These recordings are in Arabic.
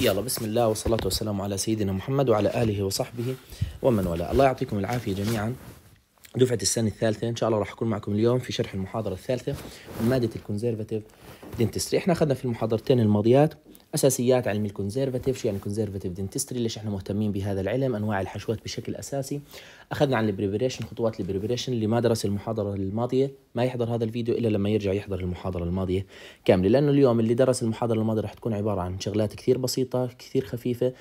يلا بسم الله والصلاة والسلام على سيدنا محمد وعلى آله وصحبه ومن والاه الله يعطيكم العافية جميعا دفعة السنة الثالثة إن شاء الله راح أكون معكم اليوم في شرح المحاضرة الثالثة من مادة الكونزيرفاتيف دينتستري إحنا أخذنا في المحاضرتين الماضيات اساسيات علم الكونزرفاتيف شو يعني كونزرفاتيف دنتستري ليش احنا مهتمين بهذا العلم انواع الحشوات بشكل اساسي اخذنا عن البريبريشن خطوات البريبريشن اللي ما درس المحاضره الماضيه ما يحضر هذا الفيديو الا لما يرجع يحضر المحاضره الماضيه كامله لانه اليوم اللي درس المحاضره الماضيه رح تكون عباره عن شغلات كثير بسيطه كثير خفيفه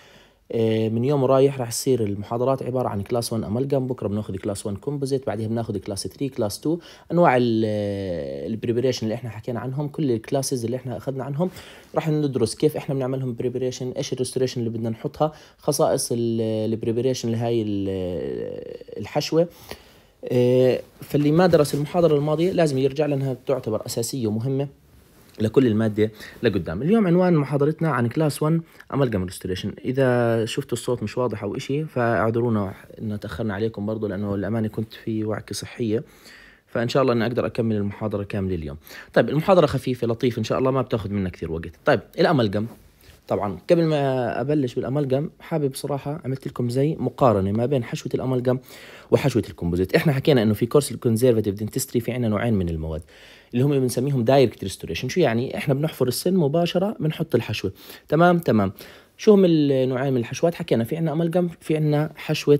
آه، من يوم رايح راح تصير المحاضرات عباره عن كلاس 1 امالجم بكره بناخذ كلاس 1 كومبوزيت بعدها بناخذ كلاس 3 كلاس 2 انواع البريبريشن آه، اللي احنا حكينا عنهم كل الكلاسز اللي احنا اخذنا عنهم راح ندرس كيف احنا بنعملهم بريبريشن ايش الريستوريشن اللي بدنا نحطها خصائص البريبريشن لهي آه، الحشوه فاللي ما درس المحاضره الماضيه لازم يرجع لانها تعتبر اساسيه ومهمه لكل المادة لقدام اليوم عنوان محاضرتنا عن كلاس 1 امالجم ريستوريشن إذا شفتوا الصوت مش واضح أو إشي فاعذرونا إن تأخرنا عليكم برضو لأنه للأمانة كنت في وعكة صحية فان شاء الله اني اقدر اكمل المحاضره كامله اليوم طيب المحاضره خفيفه لطيفه ان شاء الله ما بتاخذ منا كثير وقت طيب الاملجم طبعا قبل ما ابلش بالاملجم حابب صراحه عملت لكم زي مقارنه ما بين حشوه الاملجم وحشوه الكومبوزيت احنا حكينا انه في كورس الكونزرفاتيف دنتستري في عندنا نوعين من المواد اللي هم بنسميهم دايركت ريستوريشن شو يعني احنا بنحفر السن مباشره بنحط الحشوه تمام تمام شو هم النوعين من الحشوات حكينا في عنا امالجم في عنا حشوه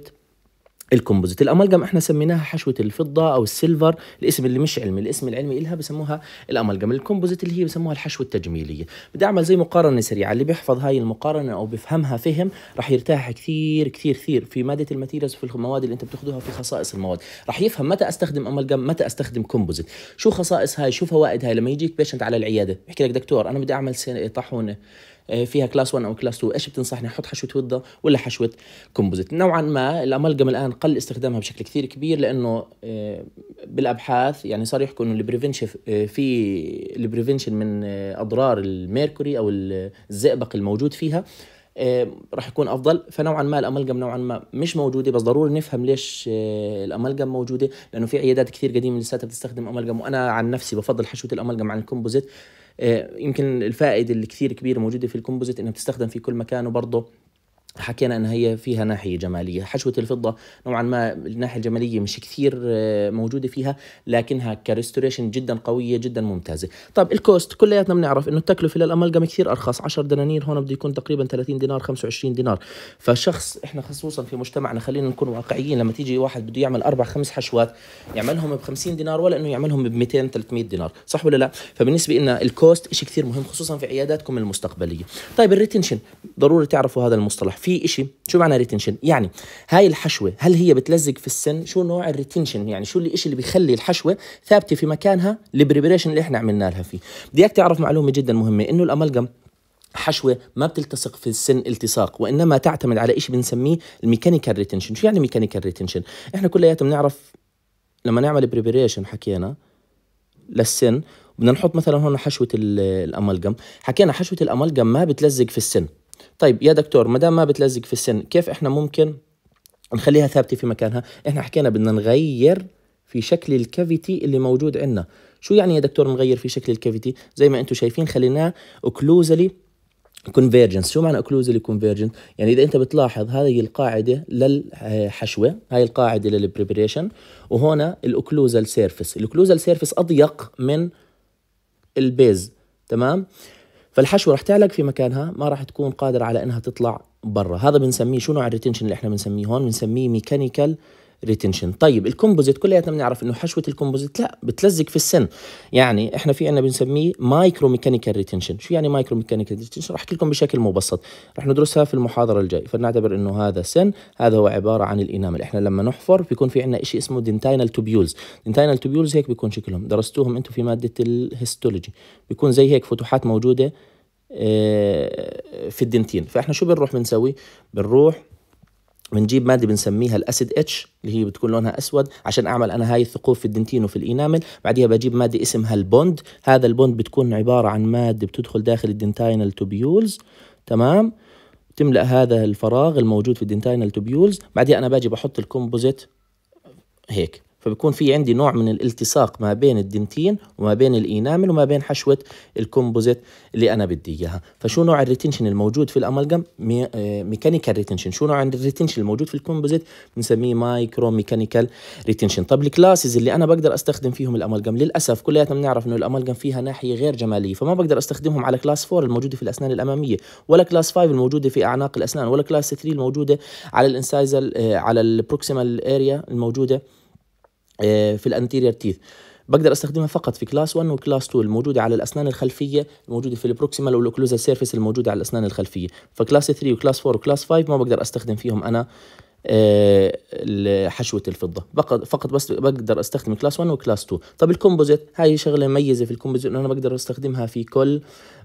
الكومبوزيت الامالجم احنا سميناها حشوه الفضه او السيلفر الاسم اللي مش علمي الاسم العلمي لها بسموها الامالجم الكومبوزيت اللي هي بسموها الحشوه التجميليه بدي اعمل زي مقارنه سريعه اللي بيحفظ هاي المقارنه او بيفهمها فهم راح يرتاح كثير كثير كثير في ماده الماتيريالز وفي المواد اللي انت بتاخذوها في خصائص المواد راح يفهم متى استخدم امالجم متى استخدم كومبوزيت شو خصائص هاي شو فوائد هاي لما يجيك بيشنت على العياده بحكي لك دكتور انا بدي اعمل طاحونه آه، فيها كلاس 1 او كلاس 2 ايش بتنصحني احط حشوه وده ولا حشوه كومبوزيت نوعا ما الامالجم الان قل استخدامها بشكل كثير كبير لانه آه، بالابحاث يعني صار يحكوا انه البريفنشن آه، في البريفنشن من اضرار الميركوري او الزئبق الموجود فيها آه، راح يكون افضل فنوعا ما الاملجم نوعا ما مش موجوده بس ضروري نفهم ليش آه، الاملجم موجوده لانه في عيادات كثير قديمه لساتها بتستخدم املجم وانا عن نفسي بفضل حشوه الاملجم عن الكومبوزيت آه، يمكن الفائده الكثير كبيره موجوده في الكومبوزيت انها بتستخدم في كل مكان وبرضه حكينا ان هي فيها ناحيه جماليه حشوه الفضه نوعا ما الناحيه الجماليه مش كثير آه، موجوده فيها لكنها كريستوريشن جدا قويه جدا ممتازه طب الكوست كلياتنا بنعرف انه التكلفه للاملغم كثير ارخص 10 دنانير هون بده يكون تقريبا 30 دينار 25 دينار فشخص احنا خصوصا في مجتمعنا خلينا نكون واقعيين لما تيجي واحد بده يعمل اربع خمس حشوات يعملهم ب 50 دينار ولا انه يعملهم ب 200 300 دينار صح ولا لا فبالنسبه لنا الكوست شيء كثير مهم خصوصا في عياداتكم المستقبليه طيب الريتنشن ضروري تعرفوا هذا المصطلح في إشي شو معنى ريتنشن يعني هاي الحشوة هل هي بتلزق في السن شو نوع الريتنشن يعني شو الإشي اللي بيخلي الحشوة ثابتة في مكانها البريبريشن اللي احنا عملنا لها فيه بدي اياك تعرف معلومة جدا مهمة انه الأملغم حشوة ما بتلتصق في السن التصاق وإنما تعتمد على شيء بنسميه الميكانيكال ريتنشن شو يعني ميكانيكال ريتنشن إحنا كلياتنا بنعرف لما نعمل بريبريشن حكينا للسن بدنا نحط مثلا هون حشوة الامالجم، حكينا حشوة الامالجم ما بتلزق في السن طيب يا دكتور ما دام ما بتلزق في السن كيف احنا ممكن نخليها ثابته في مكانها احنا حكينا بدنا نغير في شكل الكافيتي اللي موجود عندنا شو يعني يا دكتور نغير في شكل الكافيتي زي ما انتم شايفين خليناه اوكلوزلي كونفيرجنس شو معنى اوكلوزلي كونفيرجنس يعني اذا انت بتلاحظ هذه القاعده للحشوه هاي القاعده للبريبريشن وهنا الاوكلوزال سيرفيس الاوكلوزال سيرفيس اضيق من البيز تمام فالحشوه رح تعلق في مكانها ما رح تكون قادره على انها تطلع برا هذا بنسميه شو نوع الريتنشن اللي احنا بنسميه هون بنسميه ميكانيكال ريتنشن طيب الكومبوزيت كلياتنا بنعرف انه حشوه الكومبوزيت لا بتلزق في السن يعني احنا في عندنا بنسميه مايكرو ميكانيكال ريتنشن شو يعني مايكرو ميكانيكال ريتنشن راح احكي لكم بشكل مبسط راح ندرسها في المحاضره الجاي فنعتبر انه هذا سن هذا هو عباره عن الانامل احنا لما نحفر بيكون في عندنا شيء اسمه دنتاينال توبيولز دنتاينال توبيولز هيك بيكون شكلهم درستوهم انتم في ماده الهيستولوجي بيكون زي هيك فتوحات موجوده آه، في الدنتين فاحنا شو بنروح بنسوي بنروح بنجيب ماده بنسميها الاسيد اتش اللي هي بتكون لونها اسود عشان اعمل انا هاي الثقوب في الدنتين وفي الانامل بعديها بجيب ماده اسمها البوند هذا البوند بتكون عباره عن ماده بتدخل داخل الدنتاينال توبيولز تمام تملا هذا الفراغ الموجود في الدنتاينال توبيولز بعديها انا باجي بحط الكومبوزيت هيك فبكون في عندي نوع من الالتصاق ما بين الدنتين وما بين الإنامل وما بين حشوة الكومبوزيت اللي أنا بدي إياها فشو نوع الريتنشن الموجود في الأمالجم ميكانيكال ريتنشن شو نوع الريتنشن الموجود في الكومبوزيت بنسميه مايكرو ميكانيكال ريتنشن طب الكلاسز اللي أنا بقدر أستخدم فيهم الأمالجم للأسف كلياتنا بنعرف إنه الأمالجم فيها ناحية غير جمالية فما بقدر أستخدمهم على كلاس 4 الموجودة في الأسنان الأمامية ولا كلاس 5 الموجودة في أعناق الأسنان ولا كلاس 3 الموجودة على الانسايزل آه، على البروكسيمال اريا الموجوده آه، في الانتيرير تيث بقدر استخدمها فقط في كلاس 1 وكلاس 2 الموجوده على الاسنان الخلفيه الموجوده في البروكسيمال والاوكلوزال سيرفيس الموجوده على الاسنان الخلفيه فكلاس 3 وكلاس 4 وكلاس 5 ما بقدر استخدم فيهم انا آه، حشوه الفضه فقط فقط بس بقدر استخدم كلاس 1 وكلاس 2 طب الكومبوزيت هاي شغله مميزه في الكومبوزيت انه انا بقدر استخدمها في كل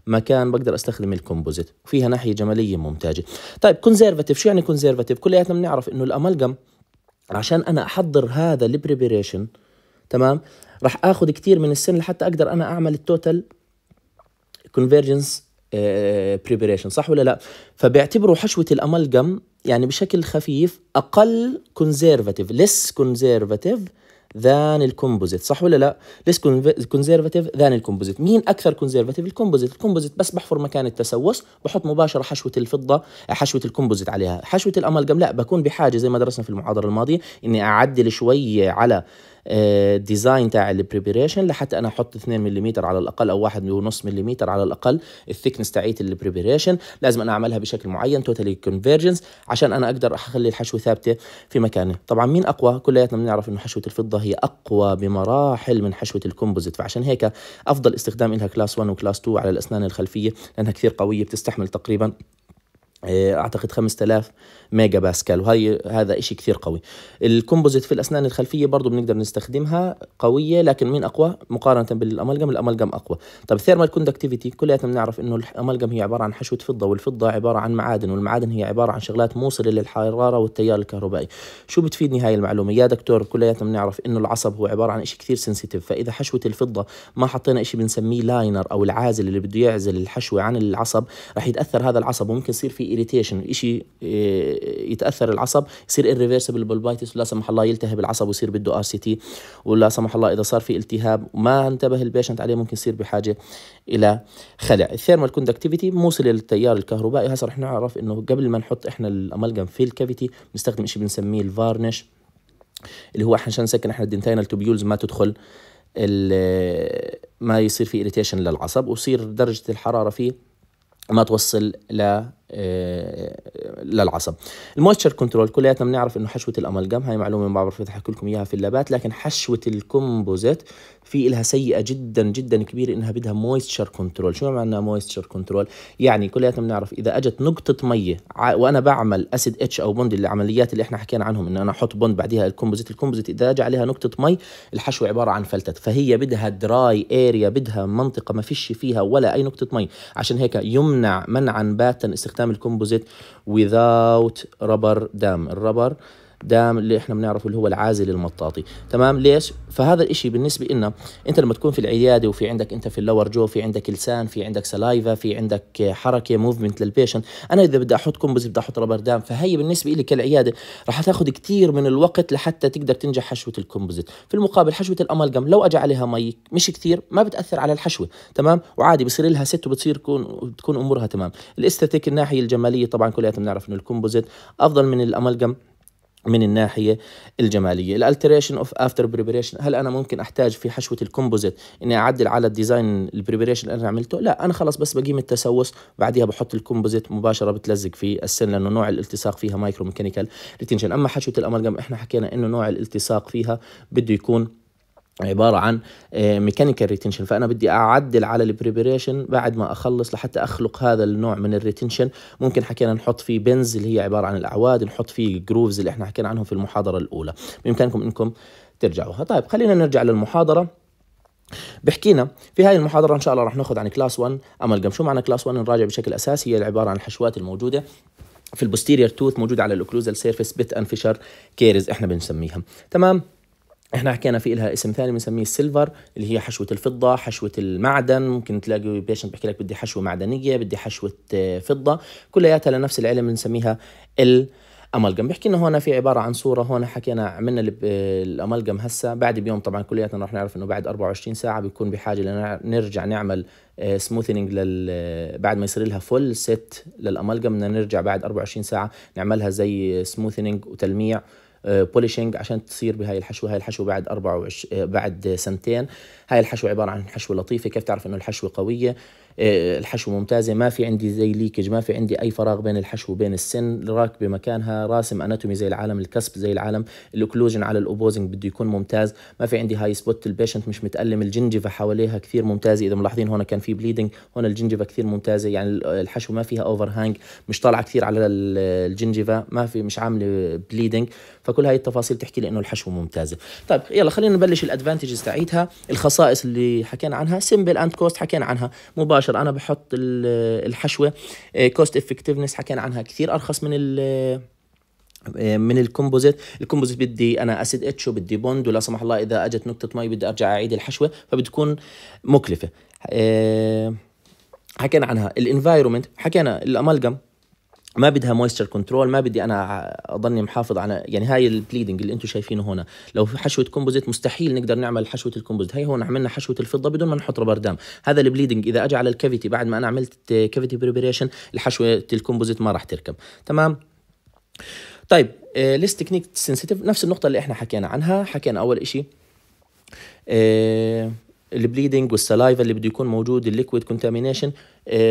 مكان بقدر استخدم الكومبوزيت وفيها ناحيه جماليه ممتازه طيب كونزرفتيف شو يعني كونزرفتيف كلياتنا بنعرف انه الامالجم عشان انا احضر هذا البريبريشن تمام راح اخذ كتير من السن لحتى اقدر انا اعمل التوتال كونفرجنس بريبريشن صح ولا لا فبيعتبروا حشوه الامالجم يعني بشكل خفيف اقل كونزرفاتيف ليس كونزرفاتيف ذان الكومبوزيت صح ولا لا ليس كونزرفاتيف ذان الكومبوزيت مين اكثر كونزرفاتيف الكومبوزيت الكومبوزيت بس بحفر مكان التسوس بحط مباشره حشوه الفضه حشوه الكومبوزيت عليها حشوه الامالجم لا بكون بحاجه زي ما درسنا في المحاضره الماضيه اني اعدل شوي على ديزاين آه، تاع البريبريشن لحتى انا احط 2 ملم على الاقل او 1.5 ملم على الاقل الثيكنس تاعيت البريبريشن لازم انا اعملها بشكل معين توتالي كونفرجنس عشان انا اقدر اخلي الحشوه ثابته في مكانه طبعا مين اقوى كلياتنا بنعرف انه حشوه الفضه هي اقوى بمراحل من حشوه الكومبوزيت فعشان هيك افضل استخدام لها كلاس 1 وكلاس 2 على الاسنان الخلفيه لانها كثير قويه بتستحمل تقريبا آه، اعتقد 5000 ميجا باسكال وهي هذا شيء كثير قوي الكومبوزيت في الاسنان الخلفيه برضه بنقدر نستخدمها قويه لكن مين اقوى مقارنه بالامالجم الامالجم اقوى طب الثيرمال كوندكتيفيتي كلياتنا بنعرف انه الامالجم هي عباره عن حشوه فضه والفضه عباره عن معادن والمعادن هي عباره عن شغلات موصله للحراره والتيار الكهربائي شو بتفيدني هاي المعلومه يا دكتور كلياتنا بنعرف انه العصب هو عباره عن شيء كثير سنسيتيف فاذا حشوه الفضه ما حطينا شيء بنسميه لاينر او العازل اللي بده يعزل الحشوه عن العصب رح يتاثر هذا العصب وممكن يصير في اريتيشن شيء يتاثر العصب يصير انريفيرسبل بالبايتس ولا سمح الله يلتهب العصب ويصير بده ار سي تي ولا سمح الله اذا صار في التهاب وما انتبه البيشنت عليه ممكن يصير بحاجه الى خلع الثيرمال كوندكتيفيتي موصل للتيار الكهربائي هسه رح نعرف انه قبل ما نحط احنا الامالجم في الكافيتي بنستخدم شيء بنسميه الفارنش اللي هو عشان نسكن احنا الدنتينال توبيولز ما تدخل ما يصير في اريتيشن للعصب ويصير درجه الحراره فيه ما توصل ل آه، للعصب المويستشر كنترول كلياتنا بنعرف انه حشوه الامالجام هاي معلومه ما بعرف احكي لكم اياها في اللابات لكن حشوه الكومبوزيت في إلها سيئه جدا جدا كبيره انها بدها مويستشر كنترول شو معنى مويستشر كنترول يعني كلياتنا بنعرف اذا اجت نقطه مية وانا بعمل اسيد اتش او بوند العمليات اللي احنا حكينا عنهم ان انا احط بوند بعديها الكومبوزيت الكومبوزيت اذا اجى عليها نقطه مي الحشوه عباره عن فلتت فهي بدها دراي اريا بدها منطقه ما فيش فيها ولا اي نقطه مي عشان هيك يمنع منعا باتا استخدام تعمل كومبوزيت without rubber دام الربر دام اللي احنا بنعرفه اللي هو العازل المطاطي تمام ليش فهذا الإشي بالنسبه لنا انت لما تكون في العياده وفي عندك انت في اللور جو في عندك لسان في عندك سلايفا في عندك حركه موفمنت للبيشنت انا اذا بدي احط كمبز بدي احط رابر دام فهي بالنسبه لي كالعياده رح تاخذ كثير من الوقت لحتى تقدر تنجح حشوه الكومبوزيت في المقابل حشوه الامالجم لو اجى عليها مي مش كثير ما بتاثر على الحشوه تمام وعادي بصير لها ست وبتصير تكون تكون امورها تمام الاستاتيك الناحيه الجماليه طبعا كلياتنا بنعرف انه الكومبوزيت افضل من الامالجم من الناحيه الجماليه الالتريشن اوف افتر بريبريشن هل انا ممكن احتاج في حشوه الكومبوزيت اني اعدل على الديزاين البريبريشن اللي انا عملته لا انا خلص بس بقيم التسوس بعديها بحط الكومبوزيت مباشره بتلزق في السن لانه نوع الالتصاق فيها مايكرو ميكانيكال ريتنشن اما حشوه الامالجم احنا حكينا انه نوع الالتصاق فيها بده يكون عباره عن ميكانيكال آه، ريتنشن فانا بدي اعدل على البريبريشن بعد ما اخلص لحتى اخلق هذا النوع من الريتنشن ممكن حكينا نحط فيه بنز اللي هي عباره عن الاعواد نحط فيه جروفز اللي احنا حكينا عنهم في المحاضره الاولى بامكانكم انكم ترجعوها طيب خلينا نرجع للمحاضره بحكينا في هذه المحاضرة إن شاء الله رح ناخذ عن كلاس 1 أملجم شو معنى كلاس 1 نراجع بشكل أساسي هي عبارة عن الحشوات الموجودة في البوستيرير توث موجودة على الأوكلوزال سيرفيس بت انفشر كيرز إحنا بنسميها تمام احنا حكينا في لها اسم ثاني بنسميه السيلفر اللي هي حشوه الفضه حشوه المعدن ممكن تلاقي بيشنت بحكي لك بدي حشوه معدنيه بدي حشوه آه، فضه كلياتها لنفس العلم بنسميها ال امالجم بيحكي انه هون في عباره عن صوره هون حكينا عملنا آه، الامالجم هسه بعد بيوم طبعا كلياتنا رح نعرف انه بعد 24 ساعه بيكون بحاجه لنرجع نعمل سموثينج آه، لل بعد ما يصير لها فول ست للامالجم بدنا نرجع بعد 24 ساعه نعملها زي سموثينج وتلميع بوليشنج آه، عشان تصير بهاي الحشوه هاي الحشوه بعد 24 آه، بعد سنتين هاي الحشوه عباره عن حشوه لطيفه كيف تعرف انه الحشوه قويه الحشو ممتازه ما في عندي زي ليكج ما في عندي اي فراغ بين الحشو وبين السن راكبه مكانها راسم اناتومي زي العالم الكسب زي العالم الاوكلوجن على الاوبوزنج بده يكون ممتاز ما في عندي هاي سبوت البيشنت مش متالم الجنجفه حواليها كثير ممتازه اذا ملاحظين هون كان في بليدنج هون الجنجفه كثير ممتازه يعني الحشو ما فيها اوفر هانج مش طالعه كثير على الجنجفه ما في مش عامله بليدنج فكل هاي التفاصيل تحكي لي انه الحشو ممتازه طيب يلا خلينا نبلش الادفانتجز تاعيتها الخصائص اللي حكينا عنها سمبل اند كوست حكينا عنها مباشره 11 انا بحط آه، الحشوه كوست آه، افكتيفنس حكينا عنها كثير ارخص من ال آه، من الكومبوزيت الكومبوزيت بدي انا اسيد اتش وبدي بوند ولا سمح الله اذا اجت نقطه مي بدي ارجع اعيد الحشوه فبتكون مكلفه حكينا عنها الانفايرومنت حكينا الامالجم ما بدها مويستر كنترول ما بدي انا اضلني محافظ على يعني هاي البليدنج اللي انتم شايفينه هنا لو في حشوه كومبوزيت مستحيل نقدر نعمل حشوه الكومبوزيت هي هون عملنا حشوه الفضه بدون ما نحط ربر دام هذا البليدنج اذا اجى على الكافيتي بعد ما انا عملت كافيتي بريبريشن الحشوه الكومبوزيت ما راح تركب تمام طيب ليست تكنيك سنسيتيف نفس النقطه اللي احنا حكينا عنها حكينا اول شيء آه، البليدنج والسلايفا اللي بده يكون موجود الليكويد كونتامينيشن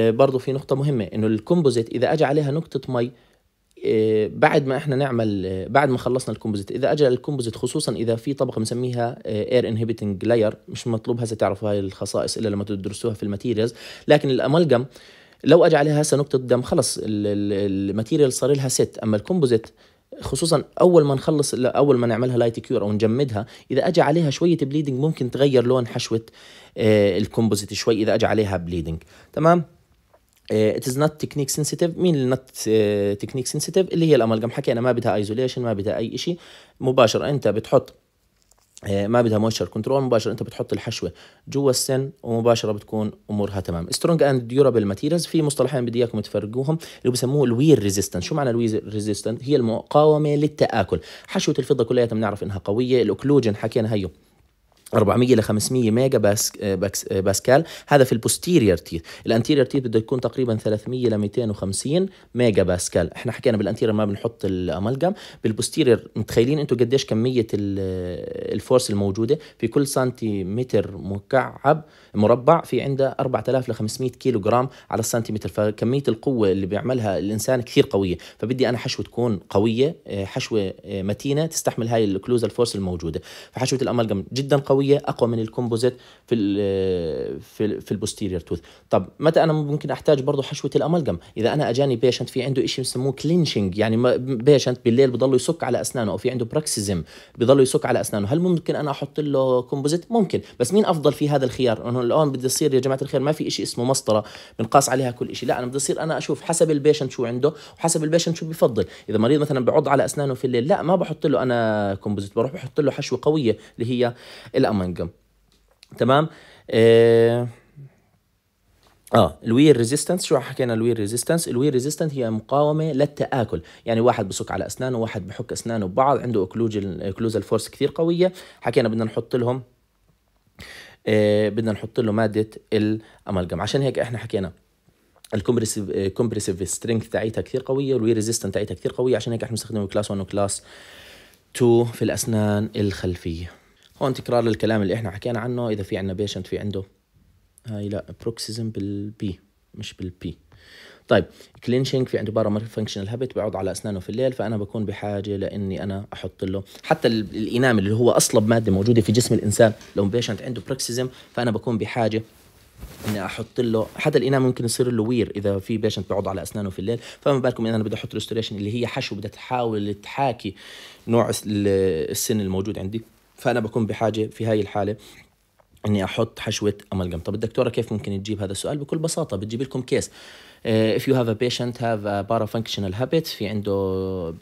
برضه في نقطه مهمه انه الكومبوزيت اذا اجى عليها نقطه مي آه، بعد ما احنا نعمل آه، بعد ما خلصنا الكومبوزيت اذا اجى الكومبوزيت خصوصا اذا في طبقه بنسميها اير انهبيتنج لاير مش مطلوب هسه تعرفوا هاي الخصائص الا لما تدرسوها في الماتيريالز لكن الامالجم لو اجى عليها هسه نقطه دم خلص الماتيريال صار لها ست اما الكومبوزيت خصوصا اول ما نخلص اول ما نعملها لايت كيور او نجمدها اذا اجى عليها شويه بليدنج ممكن تغير لون حشوه آه، الكومبوزيت شوي اذا اجى عليها بليدنج تمام ات از نوت تكنيك سنسيتيف مين اللي نوت تكنيك سنسيتيف اللي هي الامالجم حكينا ما بدها ايزوليشن ما بدها اي شيء مباشره انت بتحط آه، ما بدها موشر كنترول مباشر انت بتحط الحشوه جوا السن ومباشره بتكون امورها تمام سترونج اند ديورابل ماتيريالز في مصطلحين بدي اياكم تفرقوهم اللي بسموه الوير ريزيستنت شو معنى الوير ريزيستنت هي المقاومه للتاكل حشوه الفضه كلياتها بنعرف انها قويه الاوكلوجن حكينا هيو 400 ل 500 ميجا آه، آه، باسكال هذا في البوستيرير تيث الانتيرير تيث بده يكون تقريبا 300 ل 250 ميجا باسكال احنا حكينا بالانتيرير ما بنحط الامالجم بالبوستيرير متخيلين انتم قديش كميه آه، الفورس الموجوده في كل سنتيمتر مكعب مربع في عنده 4000 ل 500 كيلو جرام على السنتيمتر فكميه القوه اللي بيعملها الانسان كثير قويه فبدي انا حشوه تكون قويه آه، حشوه آه، متينه تستحمل هاي الكلوز الفورس الموجوده فحشوه الامالجم جدا قويه اقوى من الكومبوزيت في الـ آه، في الـ في البوستيريور توث طب متى انا ممكن احتاج برضه حشوه الامالجم اذا انا اجاني بيشنت في عنده شيء بسموه كلينشنج يعني بيشنت بالليل بضله يسك على اسنانه او في عنده براكسيزم بضله يسك على اسنانه هل ممكن انا احط له كومبوزيت ممكن بس مين افضل في هذا الخيار الان بدي يصير يا جماعه الخير ما في شيء اسمه مسطره بنقاس عليها كل شيء لا انا بدي اصير انا اشوف حسب البيشنت شو عنده وحسب البيشنت شو بفضل اذا مريض مثلا بعض على اسنانه في الليل لا ما بحط له انا كومبوزيت بروح بحط له حشوه قويه اللي هي الامنجم تمام آه اه الوير ريزيستنس شو حكينا الوير ريزيستنس الوير ريزيستنس هي مقاومه للتاكل يعني واحد بسك على اسنانه واحد بحك اسنانه ببعض عنده اوكلوجل اوكلوزال فورس كثير قويه حكينا بدنا نحط لهم آه، بدنا نحط له ماده الامالجم عشان هيك احنا حكينا الكومبرسيف كومبرسيف سترينث تاعتها كثير قويه والوي ريزيستنت تاعتها كثير قويه عشان هيك احنا بنستخدمه كلاس 1 وكلاس 2 في الاسنان الخلفيه هون تكرار للكلام اللي احنا حكينا عنه اذا في عندنا بيشنت في عنده هاي لا بروكسيزم بالبي مش بالبي طيب كلينشنج في عنده بارا فانكشنال هابت بيقعد على اسنانه في الليل فانا بكون بحاجه لاني انا احط له حتى الانام اللي هو اصلب ماده موجوده في جسم الانسان لو بيشنت عنده بروكسيزم فانا بكون بحاجه اني احط له حتى الانام ممكن يصير له وير اذا في بيشنت بيقعد على اسنانه في الليل فما بالكم ان انا بدي احط ريستوريشن اللي هي حشو بدها تحاول تحاكي نوع السن الموجود عندي فانا بكون بحاجه في هاي الحاله اني احط حشوه املجم طب الدكتوره كيف ممكن تجيب هذا السؤال بكل بساطه بتجيب لكم كيس uh, if you have a patient have a parafunctional habit في عنده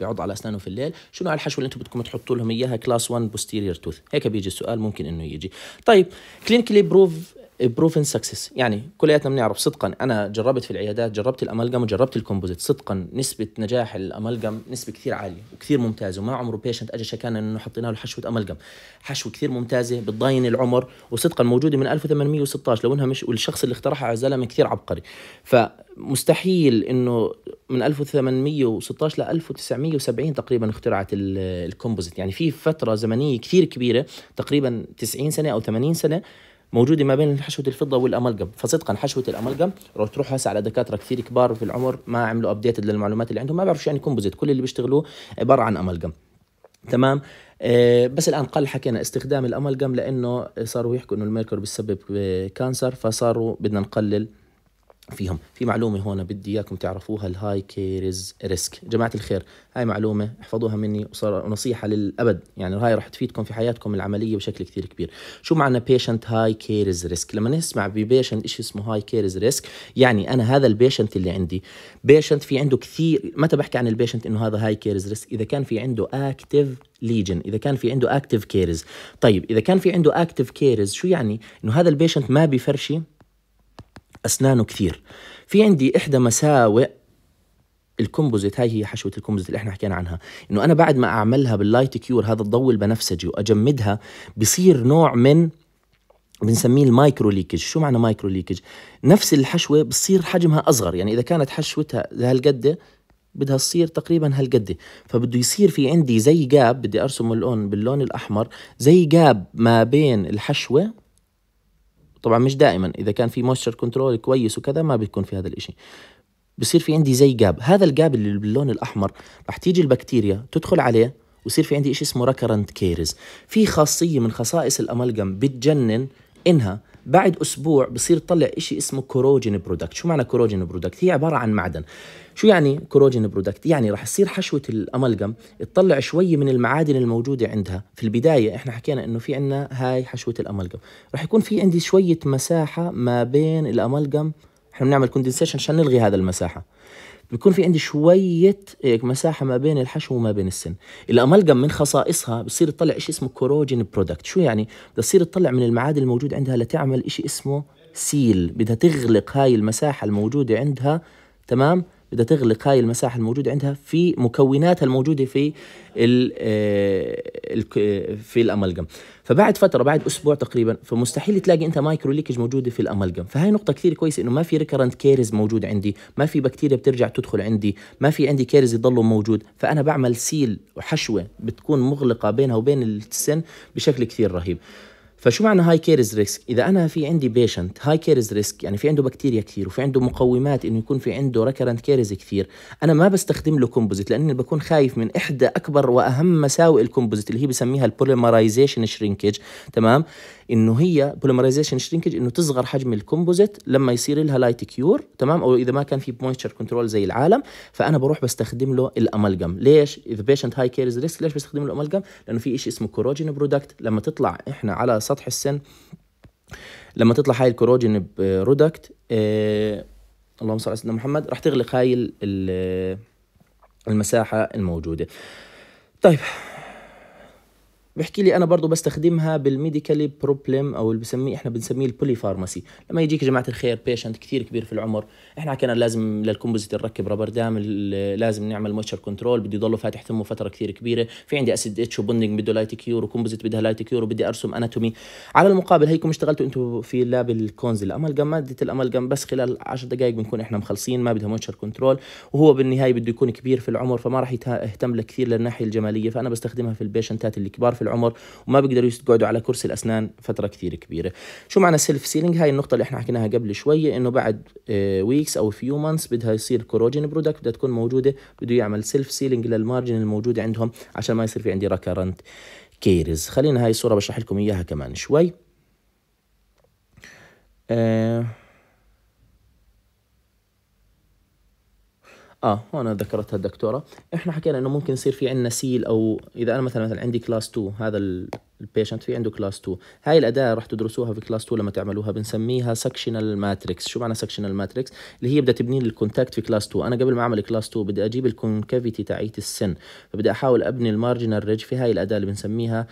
بيعض على اسنانه في الليل شو نوع الحشوه اللي انتم بدكم تحطوا لهم اياها كلاس 1 posterior tooth هيك بيجي السؤال ممكن انه يجي طيب كلينيكلي بروف بروفن سكسس يعني كلياتنا بنعرف صدقا انا جربت في العيادات جربت الامالجم وجربت الكومبوزيت صدقا نسبه نجاح الامالجم نسبه كثير عاليه وكثير ممتازه وما عمره بيشنت اجى شكانا انه حطينا له حشوه امالجم حشوه كثير ممتازه بتضاين العمر وصدقا موجوده من 1816 لو انها مش والشخص اللي اخترعها زلمه كثير عبقري فمستحيل انه من 1816 ل 1970 تقريبا اخترعت الكومبوزيت يعني في فتره زمنيه كثير كبيره تقريبا 90 سنه او 80 سنه موجوده ما بين حشوه الفضه والامالجم فصدقا حشوه الامالجم لو تروح هسه على دكاتره كثير كبار في العمر ما عملوا ابديتد للمعلومات اللي عندهم ما بيعرفوا شو يعني كومبوزيت كل اللي بيشتغلوه عباره عن امالجم تمام آه، بس الان قل حكينا استخدام الامالجم لانه صاروا يحكوا انه الميركور بيسبب آه، كانسر فصاروا بدنا نقلل فيهم في معلومه هون بدي اياكم تعرفوها الهاي كيرز ريسك جماعه الخير هاي معلومه احفظوها مني وصار نصيحه للابد يعني هاي رح تفيدكم في حياتكم العمليه بشكل كثير كبير شو معنى بيشنت هاي كيرز ريسك لما نسمع ببيشنت ايش اسمه هاي كيرز ريسك يعني انا هذا البيشنت اللي عندي بيشنت في عنده كثير متى بحكي عن البيشنت انه هذا هاي كيرز ريسك اذا كان في عنده اكتيف ليجن اذا كان في عنده اكتف كيرز طيب اذا كان في عنده اكتف كيرز شو يعني انه هذا البيشنت ما بفرشي اسنانه كثير في عندي احدى مساوئ الكومبوزيت هاي هي حشوه الكومبوزيت اللي احنا حكينا عنها انه انا بعد ما اعملها باللايت كيور هذا الضوء البنفسجي واجمدها بصير نوع من بنسميه المايكرو ليكج شو معنى مايكرو ليكج نفس الحشوه بصير حجمها اصغر يعني اذا كانت حشوتها لهالقدة بدها تصير تقريبا هالقدة فبده يصير في عندي زي جاب بدي ارسمه اللون باللون الاحمر زي جاب ما بين الحشوه طبعا مش دائما اذا كان في مويستشر كنترول كويس وكذا ما بيكون في هذا الاشي بصير في عندي زي جاب هذا الجاب اللي باللون الاحمر رح تيجي البكتيريا تدخل عليه ويصير في عندي شيء اسمه ركرنت كيرز في خاصيه من خصائص الامالجم بتجنن انها بعد اسبوع بصير تطلع شيء اسمه كوروجين برودكت شو معنى كوروجين برودكت هي عباره عن معدن شو يعني كوروجين برودكت يعني راح تصير حشوه الاملجم تطلع شوي من المعادن الموجوده عندها في البدايه احنا حكينا انه في عندنا هاي حشوه الاملجم راح يكون في عندي شويه مساحه ما بين الاملجم احنا بنعمل كوندنسيشن عشان نلغي هذا المساحه بيكون في عندي شويه إيه، مساحه ما بين الحشو وما بين السن الامالجم من خصائصها بصير تطلع شيء اسمه كوروجين برودكت شو يعني بصير تطلع من المعادن الموجوده عندها لتعمل شيء اسمه سيل بدها تغلق هاي المساحه الموجوده عندها تمام بدها تغلق هاي المساحه الموجوده عندها في مكوناتها الموجوده في آه، آه، في الامالجم فبعد فتره بعد اسبوع تقريبا فمستحيل تلاقي انت مايكرو ليكج موجوده في الامالجم فهي نقطه كثير كويسه انه ما في ريكرنت كيرز موجود عندي ما في بكتيريا بترجع تدخل عندي ما في عندي كيرز يضلوا موجود فانا بعمل سيل وحشوه بتكون مغلقه بينها وبين السن بشكل كثير رهيب فشو معنى هاي كيرز ريسك اذا انا في عندي بيشنت هاي كيرز ريسك يعني في عنده بكتيريا كثير وفي عنده مقومات انه يكون في عنده ريكرنت كيرز كثير انا ما بستخدم له كومبوزيت لاني بكون خايف من احدى اكبر واهم مساوئ الكومبوزيت اللي هي بسميها البوليمرايزيشن شرينكج تمام انه هي بوليمرايزيشن شرينكج انه تصغر حجم الكومبوزيت لما يصير لها لايت كيور تمام او اذا ما كان في مويستشر كنترول زي العالم فانا بروح بستخدم له الاملجم ليش اذا بيشنت هاي كيرز ريسك ليش بستخدم له الاملجم لانه في شيء اسمه كوروجين برودكت لما تطلع احنا على سطح السن لما تطلع هاي الكروجين برودكت آه اللهم صل على سيدنا محمد راح تغلق هاي المساحه الموجوده طيب بحكي لي انا برضه بستخدمها بالميديكال بروبلم او اللي بسميه احنا بنسميه البولي فارماسي لما يجيك جماعه الخير بيشنت كثير كبير في العمر احنا حكينا لازم للكومبوزيت نركب رابر دام لازم نعمل موتشر كنترول بده يضله فاتح ثمه فتره كثير كبيره في عندي اسيد اتش وبندنج بده لايت كيور وكومبوزيت بدها لايت كيور وبدي ارسم اناتومي على المقابل هيكم اشتغلتوا انتم في لاب الكونز جام ماده جام بس خلال 10 دقائق بنكون احنا مخلصين ما بدها موتشر كنترول وهو بالنهايه بده يكون كبير في العمر فما راح يهتم لك كثير للناحيه الجماليه فانا بستخدمها في البيشنتات الكبار في العمر وما بيقدروا يقعدوا على كرسي الاسنان فتره كثير كبيره شو معنى سيلف سيلينج هاي النقطه اللي احنا حكيناها قبل شويه انه بعد ويكس آه، او فيو مانس بدها يصير كوروجين برودكت بدها تكون موجوده بده يعمل سيلف سيلينج للمارجن الموجوده عندهم عشان ما يصير في عندي ريكارنت كيرز خلينا هاي الصوره بشرح لكم اياها كمان شوي آه اه هون ذكرتها الدكتوره احنا حكينا انه ممكن يصير في عندنا سيل او اذا انا مثلا مثلا عندي كلاس 2 هذا البيشنت في عنده كلاس 2 هاي الاداه راح تدرسوها في كلاس 2 لما تعملوها بنسميها سكشنال ماتريكس شو معنى سكشنال ماتريكس اللي هي بدها تبني لي الكونتاكت في كلاس 2 انا قبل ما اعمل كلاس 2 بدي اجيب الكونكافيتي تاعيت السن فبدي احاول ابني المارجنال ريج في هاي الاداه اللي بنسميها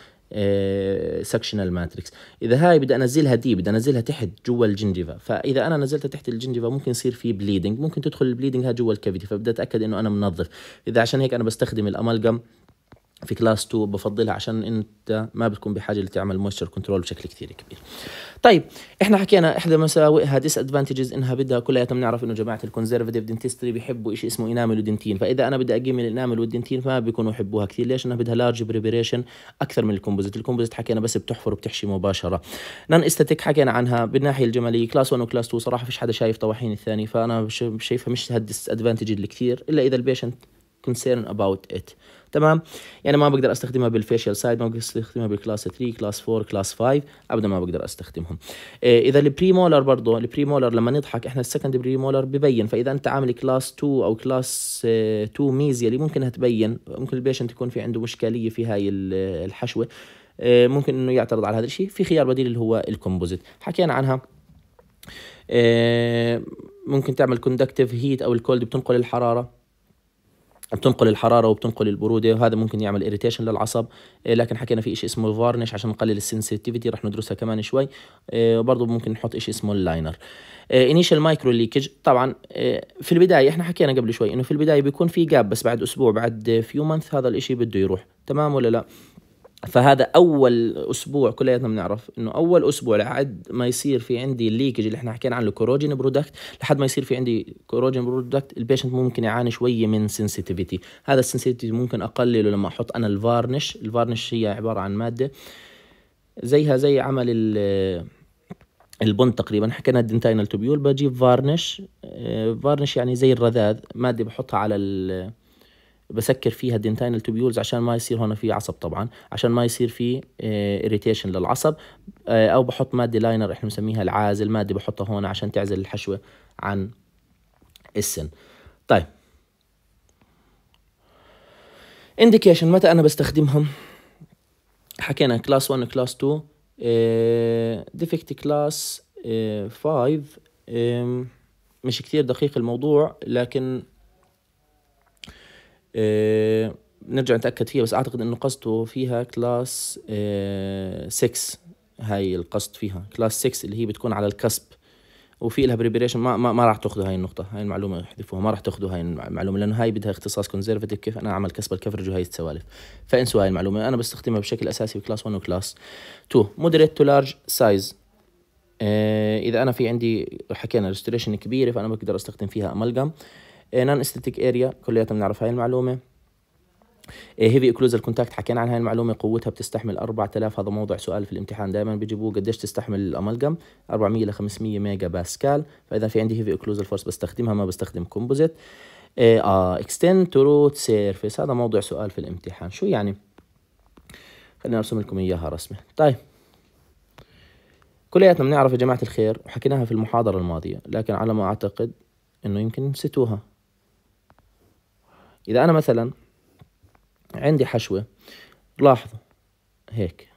سكشنال ماتريكس اذا هاي بدي انزلها دي بدي انزلها تحت جوا الجنجيفا فاذا انا نزلتها تحت الجنجيفا ممكن يصير في بليدنج ممكن تدخل البليدنج ها جوا الكافيتي فبدي اتاكد انه انا منظف اذا عشان هيك انا بستخدم الامالجم في كلاس 2 بفضلها عشان انت ما بتكون بحاجه لتعمل مويستر كنترول بشكل كثير كبير. طيب احنا حكينا احدى مساوئها ديس ادفانتجز انها بدها كلياتنا بنعرف انه جماعه الكونزرفتيف دنتستري بيحبوا شيء اسمه انامل ودنتين، فاذا انا بدي اقيم الانامل والدنتين فما بيكونوا يحبوها كثير، ليش؟ انها بدها لارج بريبريشن اكثر من الكومبوزيت، الكومبوزيت حكينا بس بتحفر وبتحشي مباشره. نان استاتيك حكينا عنها بالناحيه الجماليه كلاس 1 وكلاس 2 صراحه فيش حدا شايف طواحين الثاني فانا شايفها مش هالديس ادفانتجز الا اذا البيشنت كونسيرن اباوت ات. تمام يعني ما بقدر استخدمها بالفيشل سايد ما بقدر استخدمها بالكلاس 3 كلاس 4 كلاس 5 ابدا ما بقدر استخدمهم إيه، اذا البري مولر برضه البري مولر لما نضحك احنا السكند بري مولر ببين فاذا انت عامل كلاس 2 او كلاس 2 ميزيا اللي ممكن تبين ممكن البيشنت يكون في عنده مشكليه في هاي الحشوه إيه، ممكن انه يعترض على هذا الشيء في خيار بديل اللي هو الكومبوزيت حكينا عنها إيه، ممكن تعمل كوندكتيف هيت او الكولد بتنقل الحراره بتنقل الحراره وبتنقل البروده وهذا ممكن يعمل اريتيشن للعصب إيه، لكن حكينا في شيء اسمه فارنش عشان نقلل السنسيتيفيتي رح ندرسها كمان شوي وبرضه إيه، ممكن نحط شيء اسمه اللاينر انيشال مايكرو ليكج طبعا إيه، في البدايه احنا حكينا قبل شوي انه في البدايه بيكون في جاب بس بعد اسبوع بعد فيو مانث هذا الشيء بده يروح تمام ولا لا فهذا اول اسبوع كلياتنا بنعرف انه اول اسبوع لحد ما يصير في عندي الليكج اللي احنا حكينا عنه الكوروجين برودكت لحد ما يصير في عندي كوروجين برودكت البيشنت ممكن يعاني شويه من سنسيتيفيتي هذا السنسيتيفيتي ممكن اقلله لما احط انا الفارنش الفارنش هي عباره عن ماده زيها زي عمل البن تقريبا حكينا الدنتاينال تبيول بجيب فارنش آه، فارنش يعني زي الرذاذ ماده بحطها على بسكر فيها الدنتينال توبيولز عشان ما يصير هون في عصب طبعا عشان ما يصير في اريتيشن آه، للعصب آه، او بحط ماده لاينر احنا بنسميها العازل ماده بحطها هون عشان تعزل الحشوه عن السن طيب انديكيشن متى انا بستخدمهم حكينا كلاس 1 كلاس 2 ديفكت كلاس 5 مش كثير دقيق الموضوع لكن آه، نرجع نتاكد فيها بس اعتقد انه قصده فيها كلاس 6 آه، هاي القصد فيها كلاس 6 اللي هي بتكون على الكسب وفي لها بريبريشن ما ما, ما راح تاخذوا هاي النقطه هاي المعلومه احذفوها ما راح تاخذوا هاي المعلومه لانه هاي بدها اختصاص كونزرفاتيف كيف انا اعمل كسب الكفرج وهي السوالف فانسوا هاي المعلومه انا بستخدمها بشكل اساسي بكلاس 1 وكلاس 2 مودريت تو لارج سايز اذا انا في عندي حكينا ريستوريشن كبيره فانا بقدر استخدم فيها امالجام نون استاتيك اريا كلياتنا بنعرف هاي المعلومه هيفي اوكلوزال كونتاكت حكينا عن هاي المعلومه قوتها بتستحمل 4000 هذا موضوع سؤال في الامتحان دائما بيجيبوه قديش تستحمل الامالجم 400 ل 500 ميجا باسكال فاذا في عندي هيفي اوكلوزال فورس بستخدمها ما بستخدم كومبوزيت إيه، اه اكستند تو روت سيرفيس هذا موضوع سؤال في الامتحان شو يعني خليني ارسم لكم اياها رسمه طيب كلياتنا بنعرف يا جماعه الخير وحكيناها في المحاضره الماضيه لكن على ما اعتقد انه يمكن نسيتوها اذا انا مثلا عندي حشوة لاحظوا هيك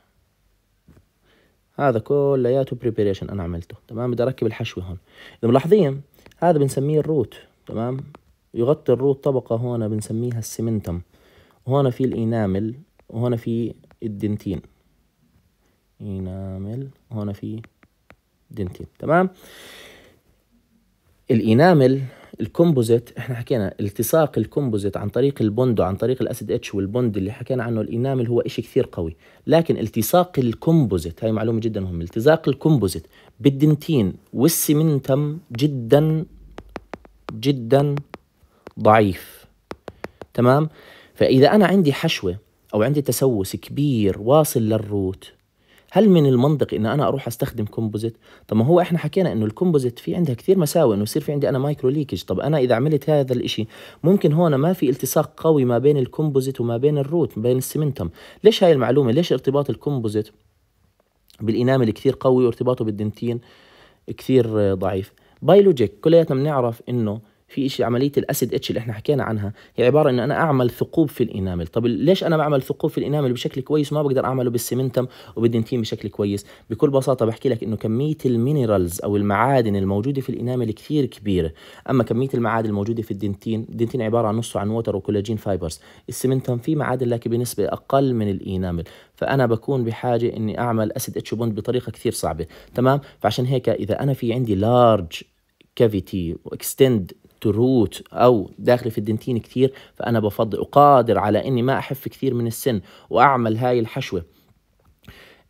هذا كلياته بريبريشن انا عملته تمام بدي اركب الحشوة هون اذا ملاحظين هذا بنسميه الروت تمام يغطي الروت طبقة هون بنسميها السمنتم وهون في الإنامل وهون في الدنتين إنامل وهون في دنتين تمام الإنامل الكومبوزيت احنا حكينا التصاق الكومبوزيت عن طريق البوند وعن طريق الاسيد اتش والبوند اللي حكينا عنه الانامل هو شيء كثير قوي لكن التصاق الكومبوزيت هاي معلومه جدا مهمه التصاق الكومبوزيت بالدنتين والسمنتم جدا جدا ضعيف تمام فاذا انا عندي حشوه او عندي تسوس كبير واصل للروت هل من المنطق ان انا اروح استخدم كومبوزيت طب ما هو احنا حكينا انه الكومبوزيت في عندها كثير مساوئ انه يصير في عندي انا مايكرو ليكج طب انا اذا عملت هذا الاشي ممكن هون ما في التصاق قوي ما بين الكومبوزيت وما بين الروت ما بين السمنتم ليش هاي المعلومه ليش ارتباط الكومبوزيت بالانامل كثير قوي وارتباطه بالدنتين كثير ضعيف بايولوجيك كلياتنا بنعرف انه في شيء عمليه الاسيد اتش اللي احنا حكينا عنها هي عباره ان انا اعمل ثقوب في الانامل طب ليش انا بعمل ثقوب في الانامل بشكل كويس ما بقدر اعمله بالسمنتم وبالدنتين بشكل كويس بكل بساطه بحكي لك انه كميه المينرالز او المعادن الموجوده في الانامل كثير كبيره اما كميه المعادن الموجوده في الدنتين الدنتين عباره عن نصه عن ووتر وكولاجين فايبرز السمنتم فيه معادن لكن بنسبه اقل من الانامل فانا بكون بحاجه اني اعمل اسيد اتش بوند بطريقه كثير صعبه تمام فعشان هيك اذا انا في عندي لارج كافيتي واكستند روت او داخلي في الدنتين كثير فانا بفضل اقادر على اني ما احف كثير من السن واعمل هاي الحشوه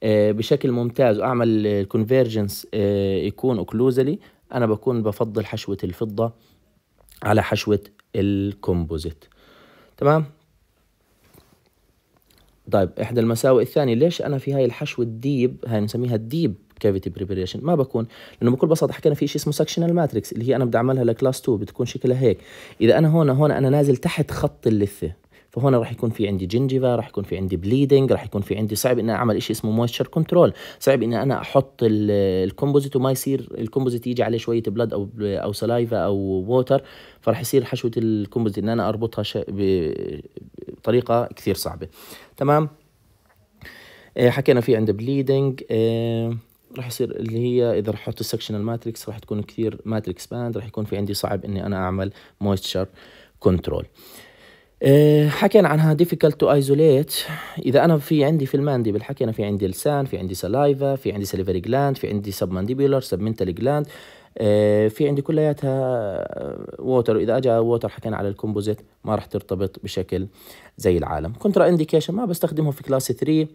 آه، بشكل ممتاز واعمل الكونفيرجنس آه، يكون اوكلوزلي انا بكون بفضل حشوه الفضه على حشوه الكومبوزيت تمام طيب احدى المساوئ الثانيه ليش انا في هاي الحشوه الديب هاي نسميها الديب كافيتي بريبريشن ما بكون لانه بكل بساطه حكينا في شيء اسمه سكشنال ماتريكس اللي هي انا بدي اعملها لكلاس 2 بتكون شكلها هيك اذا انا هون هون انا نازل تحت خط اللثه فهون راح يكون في عندي جنجيفا راح يكون في عندي بليدنج راح يكون في عندي صعب اني اعمل شيء اسمه مويستشر كنترول صعب اني انا احط الكومبوزيت وما يصير الكومبوزيت يجي عليه شويه بلاد او او سلايفا او ووتر فراح يصير حشوه الكومبوزيت ان انا اربطها ش... بطريقه كثير صعبه تمام إيه، حكينا في عند بليدنج راح يصير اللي هي اذا رح احط السكشنال ماتريكس راح تكون كثير ماتريكس باند راح يكون في عندي صعب اني انا اعمل مويستشر كنترول آه، حكينا عنها difficult to isolate اذا انا في عندي في المانديبل حكينا في عندي لسان في عندي سلايفا في عندي سليفري جلاند في عندي سبمانديبولار سبمنتال جلاند في عندي كلياتها ووتر وإذا اجى ووتر حكينا على الكومبوزيت ما راح ترتبط بشكل زي العالم كونترا انديكيشن ما بستخدمه في كلاس 3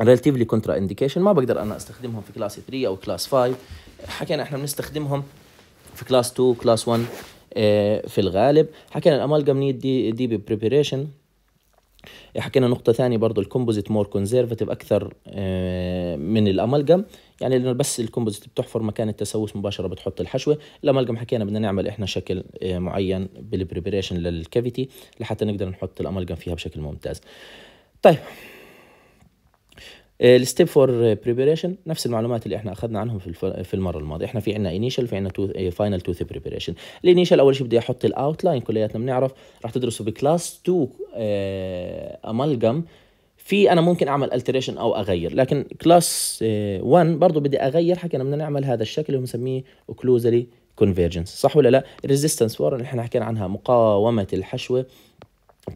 ريلاتيفلي كونترا انديكيشن ما بقدر انا استخدمهم في كلاس 3 او كلاس 5 حكينا احنا بنستخدمهم في كلاس 2 كلاس 1 في الغالب حكينا الامالجم نيد دي دي بريبريشن حكينا نقطه ثانيه برضو الكومبوزيت مور كونزرفاتيف اكثر آه، من الامالجم يعني لانه بس الكومبوزيت بتحفر مكان التسوس مباشره بتحط الحشوه الامالجم حكينا بدنا نعمل احنا شكل آه، معين بالبريبريشن للكافيتي لحتى نقدر نحط الامالجم فيها بشكل ممتاز طيب الستيب فور بريبريشن نفس المعلومات اللي احنا اخذنا عنهم في الف... في المره الماضيه احنا في عندنا انيشال في عندنا تو... فاينل توث بريبريشن الانيشال اول شيء بدي احط الاوتلاين كلياتنا بنعرف راح تدرسوا بكلاس 2 امالجم في انا ممكن اعمل التريشن او اغير لكن كلاس 1 برضه بدي اغير حكينا بدنا نعمل هذا الشكل اللي بنسميه اوكلوزري كونفيرجنس صح ولا لا ريزيستنس فور اللي احنا حكينا عنها مقاومه الحشوه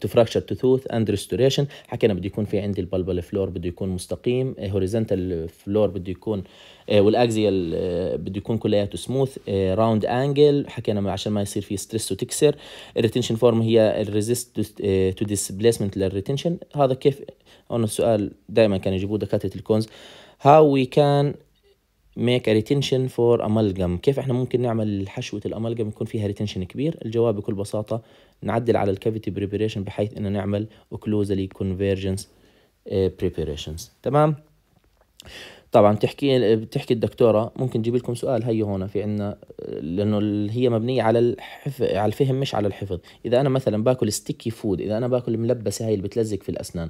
تو فراكشر تو توث اند ريستوريشن حكينا بده يكون في عندي البلبل فلور بده يكون مستقيم هوريزونتال إيه، فلور بده يكون إيه، والاكزيال بده يكون كلياته سموث راوند انجل حكينا عشان ما يصير في ستريس وتكسر الريتنشن فورم هي الريزيست تو ديسبليسمنت للريتنشن هذا كيف انا السؤال دائما كانوا يجيبوه دكاتره الكونز هاو وي كان ميك ريتنشن فور امالجم كيف احنا ممكن نعمل حشوه الامالجم يكون فيها ريتنشن كبير الجواب بكل بساطه نعدل على الكافيتي بريبريشن بحيث انه نعمل اوكلوزلي كونفيرجنس بريبريشنز تمام طبعا بتحكي بتحكي الدكتوره ممكن تجيب لكم سؤال هي هون في عندنا لانه هي مبنيه على الحف... على الفهم مش على الحفظ اذا انا مثلا باكل ستيكي فود اذا انا باكل ملبسه هاي اللي بتلزق في الاسنان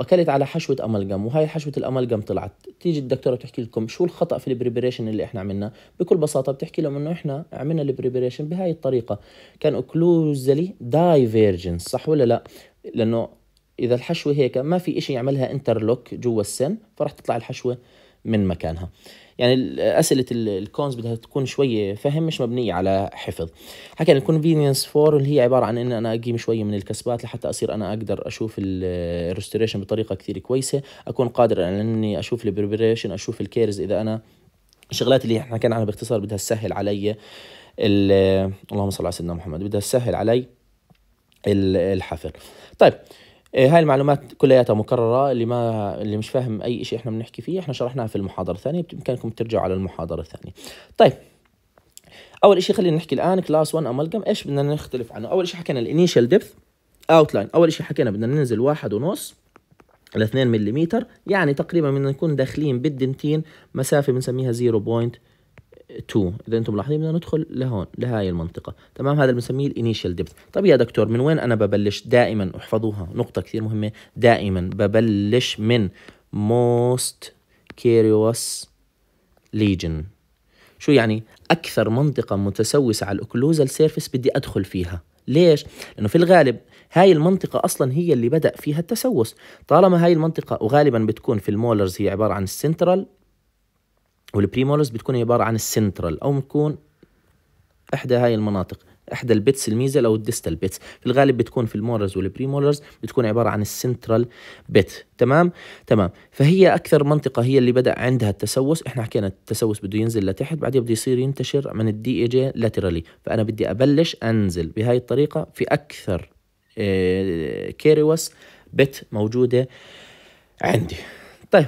واكلت على حشوه املجم وهي حشوه الاملجم طلعت تيجي الدكتوره بتحكي لكم شو الخطا في البريبريشن اللي احنا عملناه بكل بساطه بتحكي لهم انه احنا عملنا البريبريشن بهاي الطريقه كان اوكلوزلي دايفيرجنس صح ولا لا لانه اذا الحشوه هيك ما في إشي يعملها انترلوك جوا السن فرح تطلع الحشوه من مكانها يعني أسئلة الكونز بدها تكون شوية فهم مش مبنية على حفظ حكينا الكونفينينس فور اللي هي عبارة عن إن أنا أقيم شوية من الكسبات لحتى أصير أنا أقدر أشوف الريستوريشن بطريقة كثير كويسة أكون قادر على إني أشوف البريبريشن أشوف الكيرز إذا أنا الشغلات اللي احنا كان عنها باختصار بدها تسهل علي اللهم صل على سيدنا محمد بدها تسهل علي الحفر طيب إيه، هاي المعلومات كلياتها مكررة اللي ما اللي مش فاهم أي شيء إحنا بنحكي فيه إحنا شرحناها في المحاضرة الثانية بإمكانكم ترجعوا على المحاضرة الثانية. طيب أول شيء خلينا نحكي الآن كلاس 1 أمالجم إيش بدنا نختلف عنه؟ أول شيء حكينا الإنيشال ديبث أوتلاين، أول شيء حكينا بدنا ننزل واحد ونص ل 2 ملم يعني تقريبا بدنا نكون داخلين بالدنتين مسافة بنسميها 0.5 2 اذا انتم ملاحظين بدنا ندخل لهون لهاي المنطقه تمام هذا اللي بنسميه الانيشال ديبث طب يا دكتور من وين انا ببلش دائما احفظوها نقطه كثير مهمه دائما ببلش من موست كيريوس ليجن شو يعني اكثر منطقه متسوسه على الاوكلوزال سيرفيس بدي ادخل فيها ليش؟ لأنه في الغالب هاي المنطقة أصلا هي اللي بدأ فيها التسوس طالما هاي المنطقة وغالبا بتكون في المولرز هي عبارة عن السنترال والبريمولز بتكون عبارة عن السنترال أو بتكون إحدى هاي المناطق احدى البتس الميزل او الديستال بيتس في الغالب بتكون في المولرز والبريمولرز بتكون عباره عن السنترال بت تمام تمام فهي اكثر منطقه هي اللي بدا عندها التسوس احنا حكينا التسوس بده ينزل لتحت بعدين بده يصير ينتشر من الدي اي جي لاترالي فانا بدي ابلش انزل بهاي الطريقه في اكثر آه، كيروس بت موجوده عندي طيب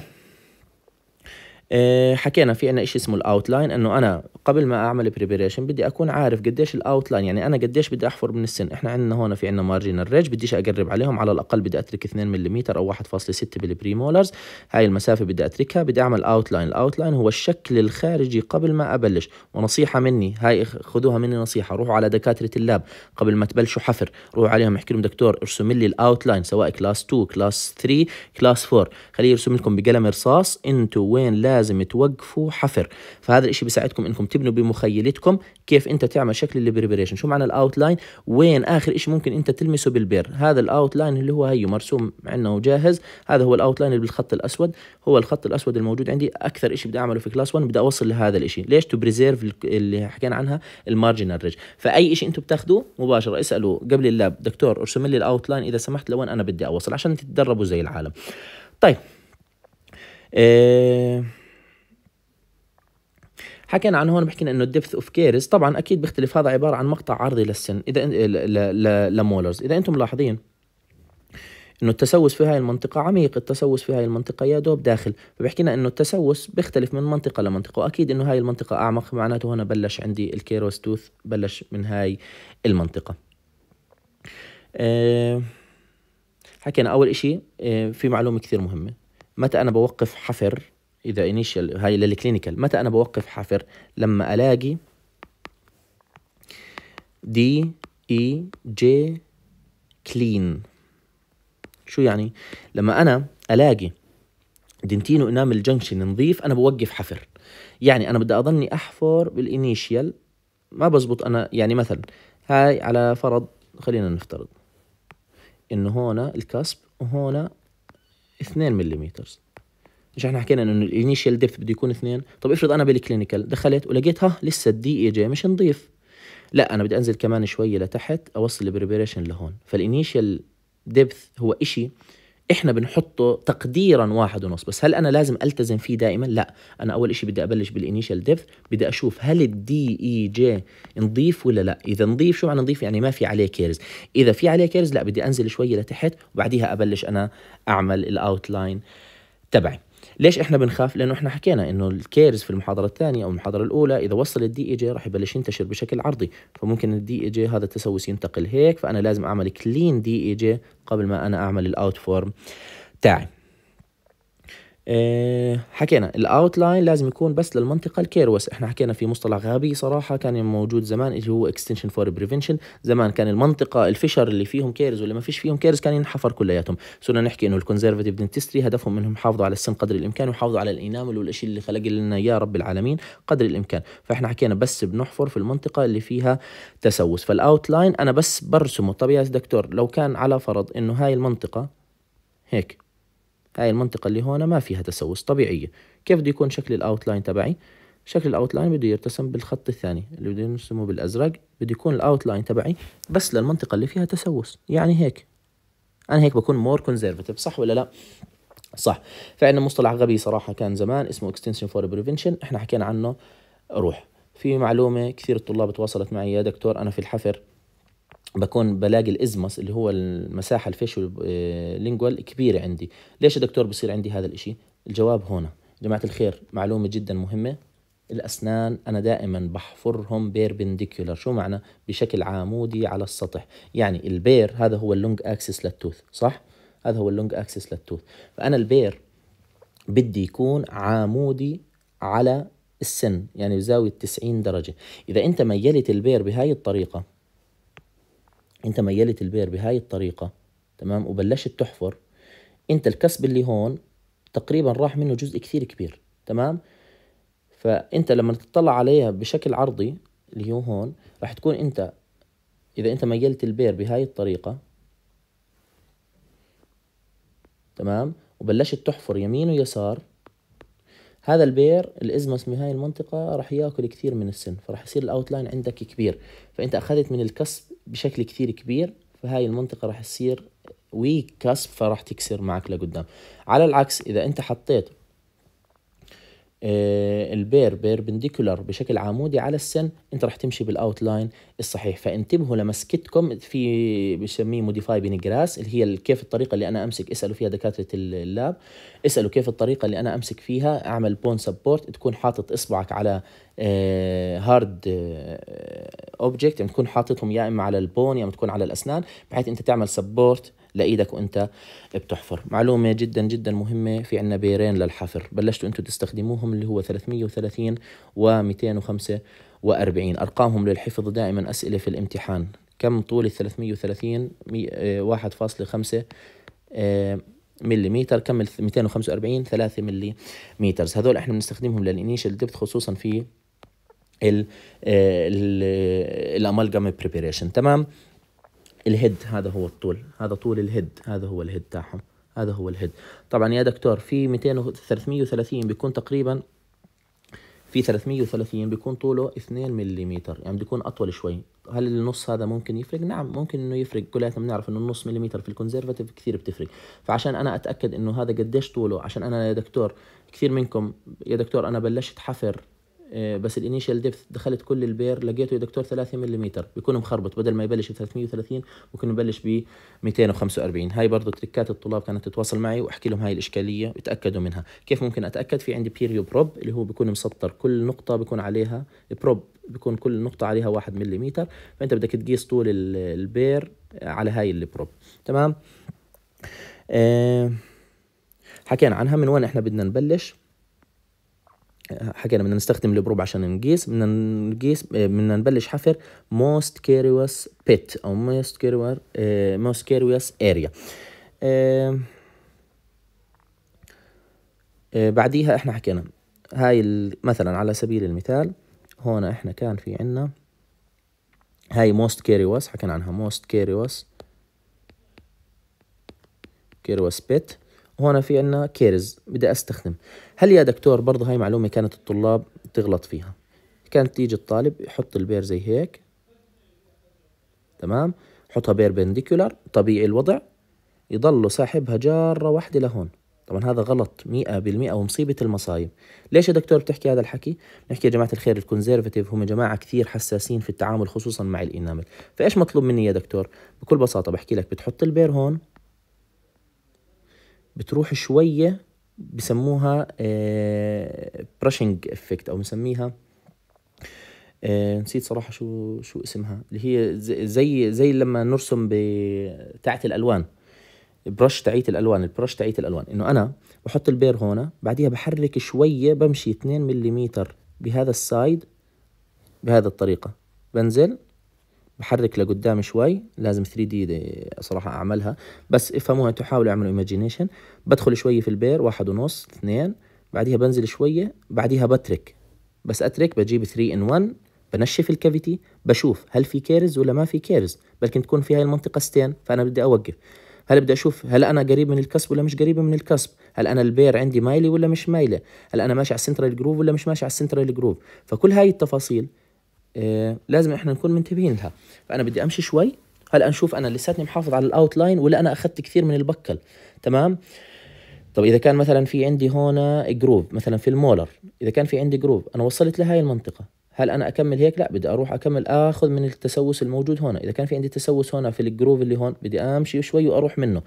آه، حكينا في عنا شيء اسمه الاوتلاين انه انا قبل ما اعمل بريبريشن بدي اكون عارف قديش الاوت لاين يعني انا قديش بدي احفر من السن احنا عندنا هون في عندنا مارجنال ريج بديش اقرب عليهم على الاقل بدي اترك 2 ملم او 1.6 بالبري مولرز هاي المسافه بدي اتركها بدي اعمل اوت لاين الاوت لاين هو الشكل الخارجي قبل ما ابلش ونصيحه مني هاي خذوها مني نصيحه روحوا على دكاتره اللاب قبل ما تبلشوا حفر روحوا عليهم احكي لهم دكتور ارسم لي الاوت لاين سواء كلاس 2 كلاس 3 كلاس 4 خليه يرسم لكم بقلم رصاص انتوا وين لازم توقفوا حفر فهذا الشيء بيساعدكم انكم تبنوا بمخيلتكم كيف انت تعمل شكل البريبريشن شو معنى الاوتلاين وين اخر شيء ممكن انت تلمسه بالبير هذا الاوتلاين اللي هو هيو مرسوم عندنا وجاهز هذا هو الاوتلاين اللي بالخط الاسود هو الخط الاسود الموجود عندي اكثر شيء بدي اعمله في كلاس 1 بدي اوصل لهذا الشيء ليش تو بريزيرف اللي حكينا عنها المارجنال ريج فاي شيء انتم بتاخذوه مباشره اسالوا قبل اللاب دكتور ارسم لي الاوتلاين اذا سمحت لوين انا بدي اوصل عشان تتدربوا زي العالم طيب إيه حكينا عن هون بحكينا انه الدبث اوف كيرز طبعا اكيد بيختلف هذا عباره عن مقطع عرضي للسن اذا لمولرز اذا انتم ملاحظين انه التسوس في هاي المنطقة عميق التسوس في هاي المنطقة يا دوب داخل فبحكينا انه التسوس بيختلف من منطقة لمنطقة واكيد انه هاي المنطقة اعمق معناته هنا بلش عندي الكيروس توث بلش من هاي المنطقة آه، حكينا اول اشي آه، في معلومة كثير مهمة متى انا بوقف حفر اذا انيشال هاي للكلينيكال متى انا بوقف حفر لما الاقي دي اي جي كلين شو يعني لما انا الاقي دنتينو انامل جنكشن نظيف انا بوقف حفر يعني انا بدي اضلني احفر بالانيشال ما بزبط انا يعني مثلا هاي على فرض خلينا نفترض انه هون الكسب وهون 2 ملم مش احنا حكينا انه الانيشال ديبث بده يكون اثنين طب افرض انا بالكلينيكال دخلت ولقيت ها لسه الدي اي جي مش نضيف لا انا بدي انزل كمان شويه لتحت اوصل البريبريشن لهون فالانيشال ديبث هو إشي احنا بنحطه تقديرا واحد ونص بس هل انا لازم التزم فيه دائما لا انا اول إشي بدي ابلش بالانيشال ديبث بدي اشوف هل الدي اي جي نضيف ولا لا اذا نضيف شو معنى نضيف يعني ما في عليه كيرز اذا في عليه كيرز لا بدي انزل شويه لتحت وبعديها ابلش انا اعمل الاوتلاين تبعي ليش احنا بنخاف؟ لانه احنا حكينا انه الكيرز في المحاضره الثانيه او المحاضره الاولى اذا وصل الدي اي جي e راح يبلش ينتشر بشكل عرضي، فممكن الدي اي جي e هذا التسوس ينتقل هيك فانا لازم اعمل كلين دي اي جي قبل ما انا اعمل الاوت فورم تاعي. إيه حكينا الاوتلاين لازم يكون بس للمنطقه الكيروس احنا حكينا في مصطلح غبي صراحه كان موجود زمان اللي هو اكستنشن فور بريفنشن زمان كان المنطقه الفشر اللي فيهم كيرز واللي ما فيش فيهم كيرز كان ينحفر كلياتهم صرنا نحكي انه الكونزرفاتيف دنتستري هدفهم انهم يحافظوا على السن قدر الامكان ويحافظوا على الانامل والاشي اللي خلق لنا يا رب العالمين قدر الامكان فاحنا حكينا بس بنحفر في المنطقه اللي فيها تسوس فالاوتلاين انا بس برسمه طب يا دكتور لو كان على فرض انه هاي المنطقه هيك هاي المنطقة اللي هون ما فيها تسوس طبيعية كيف بده يكون شكل الاوتلاين تبعي شكل الاوتلاين بده يرتسم بالخط الثاني اللي بده نرسمه بالازرق بده يكون الاوتلاين تبعي بس للمنطقة اللي فيها تسوس يعني هيك انا هيك بكون مور كونزرفاتيف صح ولا لا صح فعندنا مصطلح غبي صراحة كان زمان اسمه اكستنشن فور بريفنشن احنا حكينا عنه روح في معلومة كثير الطلاب تواصلت معي يا دكتور أنا في الحفر بكون بلاقي الازمس اللي هو المساحه الفيشل آه، لينجوال كبيره عندي ليش يا دكتور بصير عندي هذا الاشي الجواب هنا جماعه الخير معلومه جدا مهمه الأسنان أنا دائما بحفرهم بيربنديكولار شو معنى؟ بشكل عمودي على السطح يعني البير هذا هو اللونج أكسس للتوث صح؟ هذا هو اللونج أكسس للتوث فأنا البير بدي يكون عمودي على السن يعني بزاوية 90 درجة إذا أنت ميلت البير بهاي الطريقة انت ميلت البير بهاي الطريقه تمام وبلشت تحفر انت الكسب اللي هون تقريبا راح منه جزء كثير كبير تمام فانت لما تطلع عليها بشكل عرضي اللي هو هون راح تكون انت اذا انت ميلت البير بهاي الطريقه تمام وبلشت تحفر يمين ويسار هذا البير الازمس من هاي المنطقه راح ياكل كثير من السن فراح يصير الاوتلاين عندك كبير فانت اخذت من الكسب بشكل كثير كبير فهاي المنطقة راح تصير ويك كسب فراح تكسر معك لقدام على العكس إذا أنت حطيت آه، البير بيربنديكولار بشكل عمودي على السن انت رح تمشي بالاوت لاين الصحيح فانتبهوا لمسكتكم في بسميه موديفاي بين جراس اللي هي كيف الطريقه اللي انا امسك اسالوا فيها دكاتره اللاب اسالوا كيف الطريقه اللي انا امسك فيها اعمل بون سبورت تكون حاطط اصبعك على هارد آه، اوبجكت آه، تكون حاططهم يا اما على البون يا اما تكون على الاسنان بحيث انت تعمل سبورت لايدك وانت بتحفر معلومه جدا جدا مهمه في عندنا بيرين للحفر بلشتوا انتم تستخدموهم اللي هو 330 و245 ارقامهم للحفظ دائما اسئله في الامتحان كم طول ال 330 1.5 ملم كم ال 245 3 ملم هذول احنا بنستخدمهم للانيشال ديبث خصوصا في ال آه، آه، الامالجام بريباريشن تمام الهيد هذا هو الطول هذا طول الهيد هذا هو الهيد تاعهم هذا هو الهيد طبعا يا دكتور في 200 330 بيكون تقريبا في 330 بيكون طوله 2 ملم يعني بده يكون اطول شوي هل النص هذا ممكن يفرق نعم ممكن انه يفرق كلياتنا بنعرف انه النص ملم في الكونزرفاتيف كثير بتفرق فعشان انا اتاكد انه هذا قديش طوله عشان انا يا دكتور كثير منكم يا دكتور انا بلشت حفر آه، بس الانيشال ديبث دخلت كل البير لقيته يا دكتور 3 ملم بيكون مخربط بدل ما يبلش ب 330 ممكن يبلش ب 245 هاي برضه تركات الطلاب كانت تتواصل معي واحكي لهم هاي الاشكاليه ويتاكدوا منها كيف ممكن اتاكد في عندي بيريو بروب اللي هو بيكون مسطر كل نقطه بيكون عليها بروب بيكون كل نقطه عليها 1 ملم فانت بدك تقيس طول البير على هاي البروب تمام آه حكينا عنها من وين احنا بدنا نبلش حكينا بدنا نستخدم البروب عشان نقيس بدنا نقيس بدنا نبلش حفر most curious pit او most curious آه، most curious area آه، آه، بعديها احنا حكينا هاي مثلا على سبيل المثال هون احنا كان في عنا هاي most curious حكينا عنها most curious كيروس بيت هون في عنا كيرز بدي استخدم هل يا دكتور برضه هاي معلومة كانت الطلاب تغلط فيها كانت تيجي الطالب يحط البير زي هيك تمام حطها بيربنديكولار طبيعي الوضع يضلوا ساحبها جارة واحدة لهون طبعا هذا غلط 100% ومصيبة المصايب ليش يا دكتور بتحكي هذا الحكي نحكي يا جماعة الخير الكونزرفتيف هم جماعة كثير حساسين في التعامل خصوصا مع الإنامل فإيش مطلوب مني يا دكتور بكل بساطة بحكي لك بتحط البير هون بتروح شوية بسموها برشنج آه، افكت او بنسميها آه، نسيت صراحه شو شو اسمها اللي هي زي زي لما نرسم بتاعت الالوان برش تاعيت الالوان البرش تاعيت الالوان انه انا بحط البير هون بعديها بحرك شويه بمشي 2 ملم بهذا السايد بهذه الطريقه بنزل بحرك لقدام شوي لازم 3 دي صراحه اعملها بس افهموها تحاولوا حاولوا اعملوا ايماجينيشن بدخل شويه في البير واحد ونص اثنين بعديها بنزل شويه بعديها بترك بس اترك بجيب 3 ان 1 بنشف الكافيتي بشوف هل في كيرز ولا ما في كيرز بلكن تكون في هاي المنطقه ستين فانا بدي اوقف هل بدي اشوف هل انا قريب من الكسب ولا مش قريب من الكسب هل انا البير عندي مايله ولا مش مايله هل انا ماشي على السنترال جروف ولا مش ماشي على السنترال جروف فكل هاي التفاصيل آه، لازم احنا نكون منتبهين لها فانا بدي امشي شوي هلا نشوف انا لساتني محافظ على الاوت لاين ولا انا اخذت كثير من البكل تمام طب اذا كان مثلا في عندي هون جروف مثلا في المولر اذا كان في عندي جروف انا وصلت لهي المنطقه هل انا اكمل هيك لا بدي اروح اكمل اخذ من التسوس الموجود هون اذا كان في عندي تسوس هون في الجروف اللي هون بدي امشي شوي واروح منه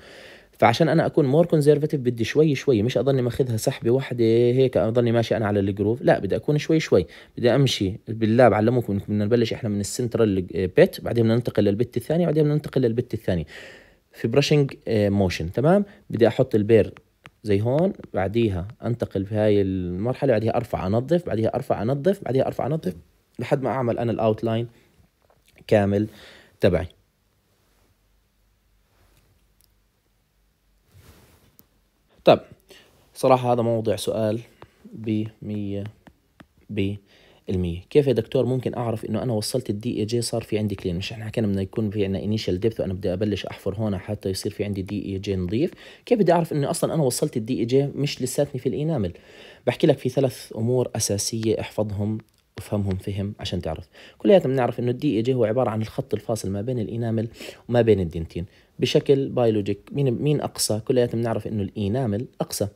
فعشان انا اكون مور كونزرفاتيف بدي شوي شوي مش اضلني ماخذها سحبه واحده هيك اضلني ماشي انا على الجروف لا بدي اكون شوي شوي بدي امشي باللاب علموكم انكم بدنا نبلش احنا من السنترال بيت آه، بعدين بدنا ننتقل للبت الثاني بعدين بدنا ننتقل للبت الثاني في برشنج موشن آه، تمام بدي احط البير زي هون بعديها انتقل في هاي المرحله بعديها ارفع انظف بعديها ارفع انظف بعديها ارفع انظف لحد ما اعمل انا الاوتلاين كامل تبعي طيب صراحة هذا موضع سؤال ب 100 ب المية كيف يا دكتور ممكن أعرف إنه أنا وصلت الدي إي جي صار في عندي كلين مش إحنا حكينا بدنا يكون في عندنا إنيشال ديبث وأنا بدي أبلش أحفر هون حتى يصير في عندي دي إي جي نظيف كيف بدي أعرف إنه أصلا أنا وصلت الدي إي جي مش لساتني في الانامل بحكي لك في ثلاث أمور أساسية احفظهم وافهمهم فهم عشان تعرف كلياتنا بنعرف انه الدي اي جي هو عباره عن الخط الفاصل ما بين الانامل وما بين الدنتين بشكل بايولوجيك مين مين اقصى كلياتنا بنعرف انه الانامل اقصى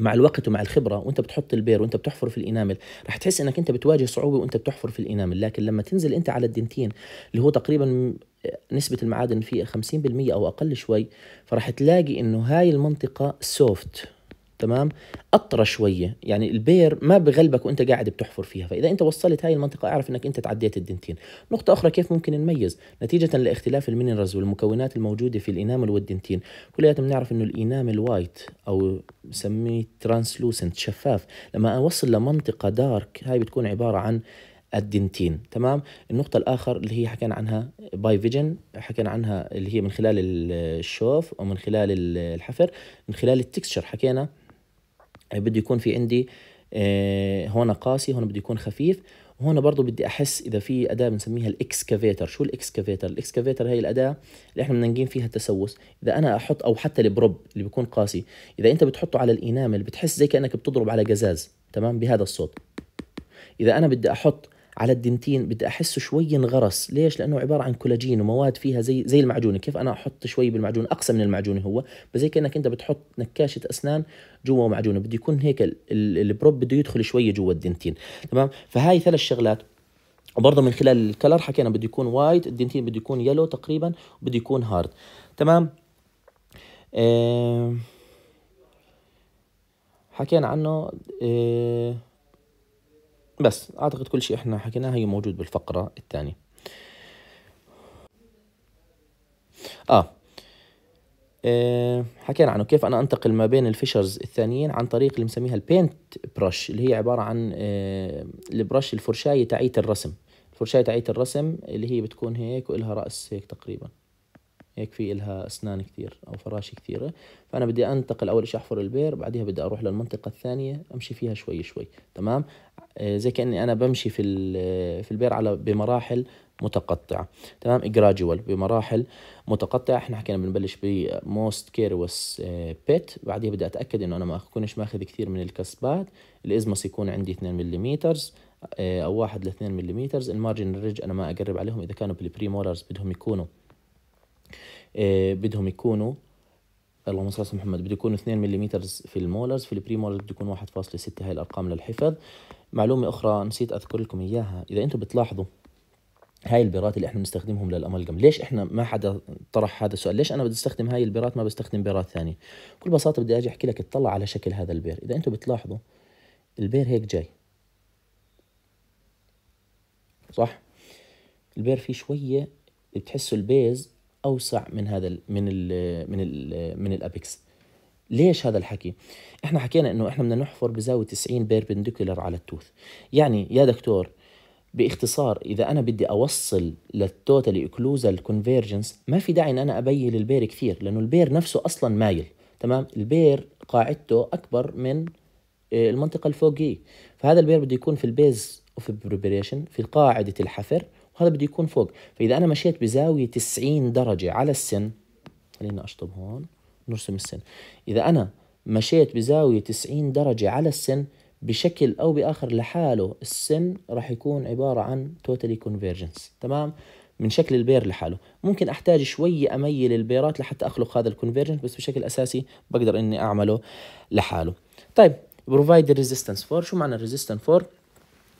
مع الوقت ومع الخبره وانت بتحط البير وانت بتحفر في الانامل رح تحس انك انت بتواجه صعوبه وانت بتحفر في الانامل لكن لما تنزل انت على الدنتين اللي هو تقريبا نسبه المعادن فيه 50% او اقل شوي فرح تلاقي انه هاي المنطقه سوفت تمام اطرى شويه يعني البير ما بغلبك وانت قاعد بتحفر فيها فاذا انت وصلت هاي المنطقه اعرف انك انت تعديت الدنتين نقطه اخرى كيف ممكن نميز نتيجه لاختلاف المينرالز والمكونات الموجوده في الانامل والدنتين كلياتنا بنعرف انه الانامل وايت او بسميه ترانسلوسنت شفاف لما اوصل لمنطقه دارك هاي بتكون عباره عن الدنتين تمام النقطة الآخر اللي هي حكينا عنها باي فيجن حكينا عنها اللي هي من خلال الشوف أو من خلال الحفر من خلال التكستشر حكينا آه، بده يكون في عندي آه، هون قاسي هون بده يكون خفيف وهون برضه بدي احس اذا في اداه بنسميها الاكسكافيتر شو الاكسكافيتر الاكسكافيتر هي الاداه اللي احنا بننقيم فيها التسوس اذا انا احط او حتى البروب اللي بيكون قاسي اذا انت بتحطه على الانامل بتحس زي كانك بتضرب على قزاز تمام بهذا الصوت اذا انا بدي احط على الدنتين بدي احسه شوي انغرس ليش لانه عباره عن كولاجين ومواد فيها زي زي المعجونه كيف انا احط شوي بالمعجون اقسى من المعجون هو بس زي كانك انت بتحط نكاشه اسنان جوا معجونه بده يكون هيك البروب بده يدخل شوي جوا الدنتين تمام فهاي ثلاث شغلات وبرضه من خلال الكلر حكينا بده يكون وايت الدنتين بده يكون يلو تقريبا وبده يكون هارد تمام أه حكينا عنه أه بس اعتقد كل شيء احنا حكيناه هي موجود بالفقره الثانيه آه. اه حكينا عنه كيف انا انتقل ما بين الفيشرز الثانيين عن طريق اللي مسميها البينت برش اللي هي عباره عن آه، البرش الفرشايه تعيت الرسم الفرشايه تعيت الرسم اللي هي بتكون هيك ولها راس هيك تقريبا يكفي إلها أسنان كثير أو فراشة كثيرة فأنا بدي أنتقل أول شيء أحفر البير بعدها بدي أروح للمنطقة الثانية أمشي فيها شوي شوي تمام آه، زي كأني أنا بمشي في في البير على بمراحل متقطعة تمام جراجوال بمراحل متقطعة احنا حكينا بنبلش بموست كيروس بيت بعدها بدي أتأكد إنه أنا ما أكونش ماخذ كثير من الكسبات الإزمس يكون عندي 2 ملم آه، أو 1 ل 2 ملم المارجن الريج أنا ما أقرب عليهم إذا كانوا بالبريمولرز بدهم يكونوا آه، بدهم يكونوا اللهم صل على محمد بده يكونوا 2 ملم في المولرز في البري مولرز بده يكون 1.6 هاي الارقام للحفظ معلومه اخرى نسيت اذكر لكم اياها اذا انتم بتلاحظوا هاي البيرات اللي احنا بنستخدمهم للامالجم ليش احنا ما حدا طرح هذا السؤال ليش انا بدي استخدم هاي البيرات ما بستخدم بيرات ثانيه بكل بساطه بدي اجي احكي لك اطلع على شكل هذا البير اذا انتم بتلاحظوا البير هيك جاي صح البير فيه شويه بتحسوا البيز اوسع من هذا الـ من ال من ال من الابيكس ليش هذا الحكي احنا حكينا انه احنا بدنا نحفر بزاويه 90 بيربنديكولار على التوث يعني يا دكتور باختصار اذا انا بدي اوصل للتوتال اكلوزال كونفيرجنس ما في داعي ان انا ابين البير كثير لانه البير نفسه اصلا مايل تمام البير قاعدته اكبر من آه، المنطقه الفوقيه فهذا البير بده يكون في البيز اوف بريبريشن في قاعده الحفر وهذا بده يكون فوق فإذا أنا مشيت بزاوية 90 درجة على السن خلينا أشطب هون نرسم السن إذا أنا مشيت بزاوية 90 درجة على السن بشكل أو بآخر لحاله السن راح يكون عبارة عن totally convergence تمام من شكل البير لحاله ممكن احتاج شوي اميل البيرات لحتى اخلق هذا الكونفيرجنت بس بشكل اساسي بقدر اني اعمله لحاله طيب بروفايد resistance فور شو معنى resistance فور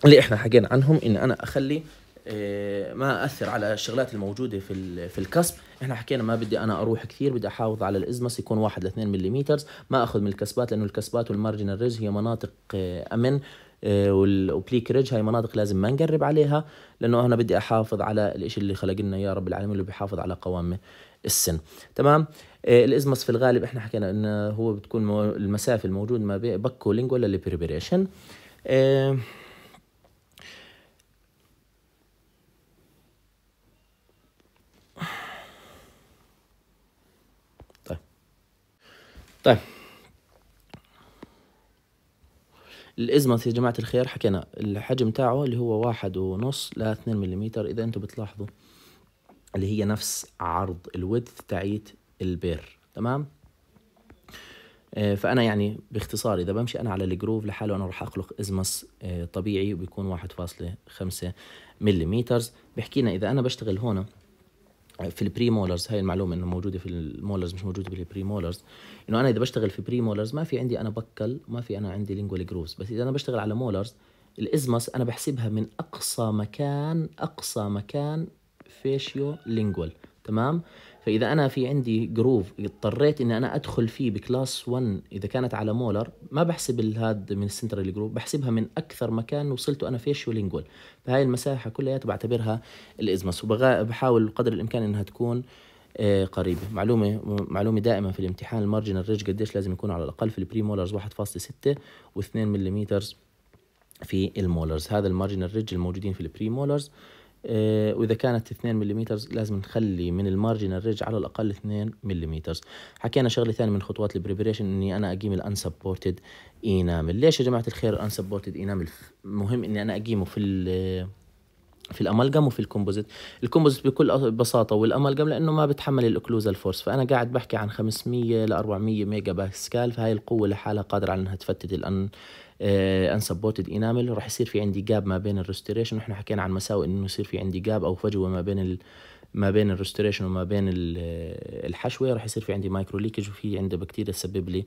اللي احنا حكينا عنهم ان انا اخلي آه، ما اثر على الشغلات الموجوده في في الكسب احنا حكينا ما بدي انا اروح كثير بدي احافظ على الازمس يكون 1 ل 2 ملم ما اخذ من الكسبات لانه الكسبات والمارجنال ريج هي مناطق آه، امن آه، والبليك ريج هاي مناطق لازم ما نقرب عليها لانه انا بدي احافظ على الشيء اللي خلق لنا يا رب العالمين اللي بيحافظ على قوام السن تمام الازمس في الغالب احنا حكينا انه هو بتكون المسافه الموجوده ما بين بكولينج ولا البريبريشن طيب الازمث يا جماعة الخير حكينا الحجم تاعه اللي هو واحد ونص ل 2 ملم اذا انتم بتلاحظوا اللي هي نفس عرض الودث تاعيت البير تمام آه، فانا يعني باختصار اذا بمشي انا على الجروف لحاله انا راح اخلق ازمس آه، طبيعي وبيكون 1.5 ملم بحكينا اذا انا بشتغل هون في البري مولرز هاي المعلومه انه موجوده في المولرز مش موجوده بالبري مولرز انه انا اذا بشتغل في بري مولرز ما في عندي انا بكل ما في انا عندي لينجوال جروس بس اذا انا بشتغل على مولرز الازمس انا بحسبها من اقصى مكان اقصى مكان فيشيو لينجوال تمام فاذا انا في عندي جروف اضطريت اني انا ادخل فيه بكلاس 1 اذا كانت على مولر ما بحسب الهاد من السنترال جروف بحسبها من اكثر مكان وصلته انا فيشوال لينجول فهاي المساحه كلها بعتبرها الازمس وبحاول قدر الامكان انها تكون آه، قريبة معلومة معلومة دائما في الامتحان المارجنال ريج قديش لازم يكون على الأقل في البري مولرز 1.6 و2 ملم في المولرز هذا المارجنال ريج الموجودين في البري مولرز آه، واذا كانت 2 ملم لازم نخلي من المارجن الرج على الاقل 2 ملم حكينا شغله ثانيه من خطوات البريبريشن اني انا اقيم الانسبورتد اينامل ليش يا جماعه الخير الانسبورتد اينامل مهم اني انا اقيمه في في الامالجم وفي الكومبوزيت الكومبوزيت بكل بساطه والامالجم لانه ما بتحمل الاوكلوزال الفورس فانا قاعد بحكي عن 500 ل 400 ميجا باسكال فهي القوه لحالها قادره على انها تفتت الان انسبورتد انامل راح يصير في عندي جاب ما بين الريستوريشن ونحن حكينا عن مساوئ انه يصير في عندي جاب او فجوه ما بين ال... ما بين الريستوريشن وما بين آه، الحشوه راح يصير في عندي مايكرو ليكج وفي عندي بكتيريا تسبب لي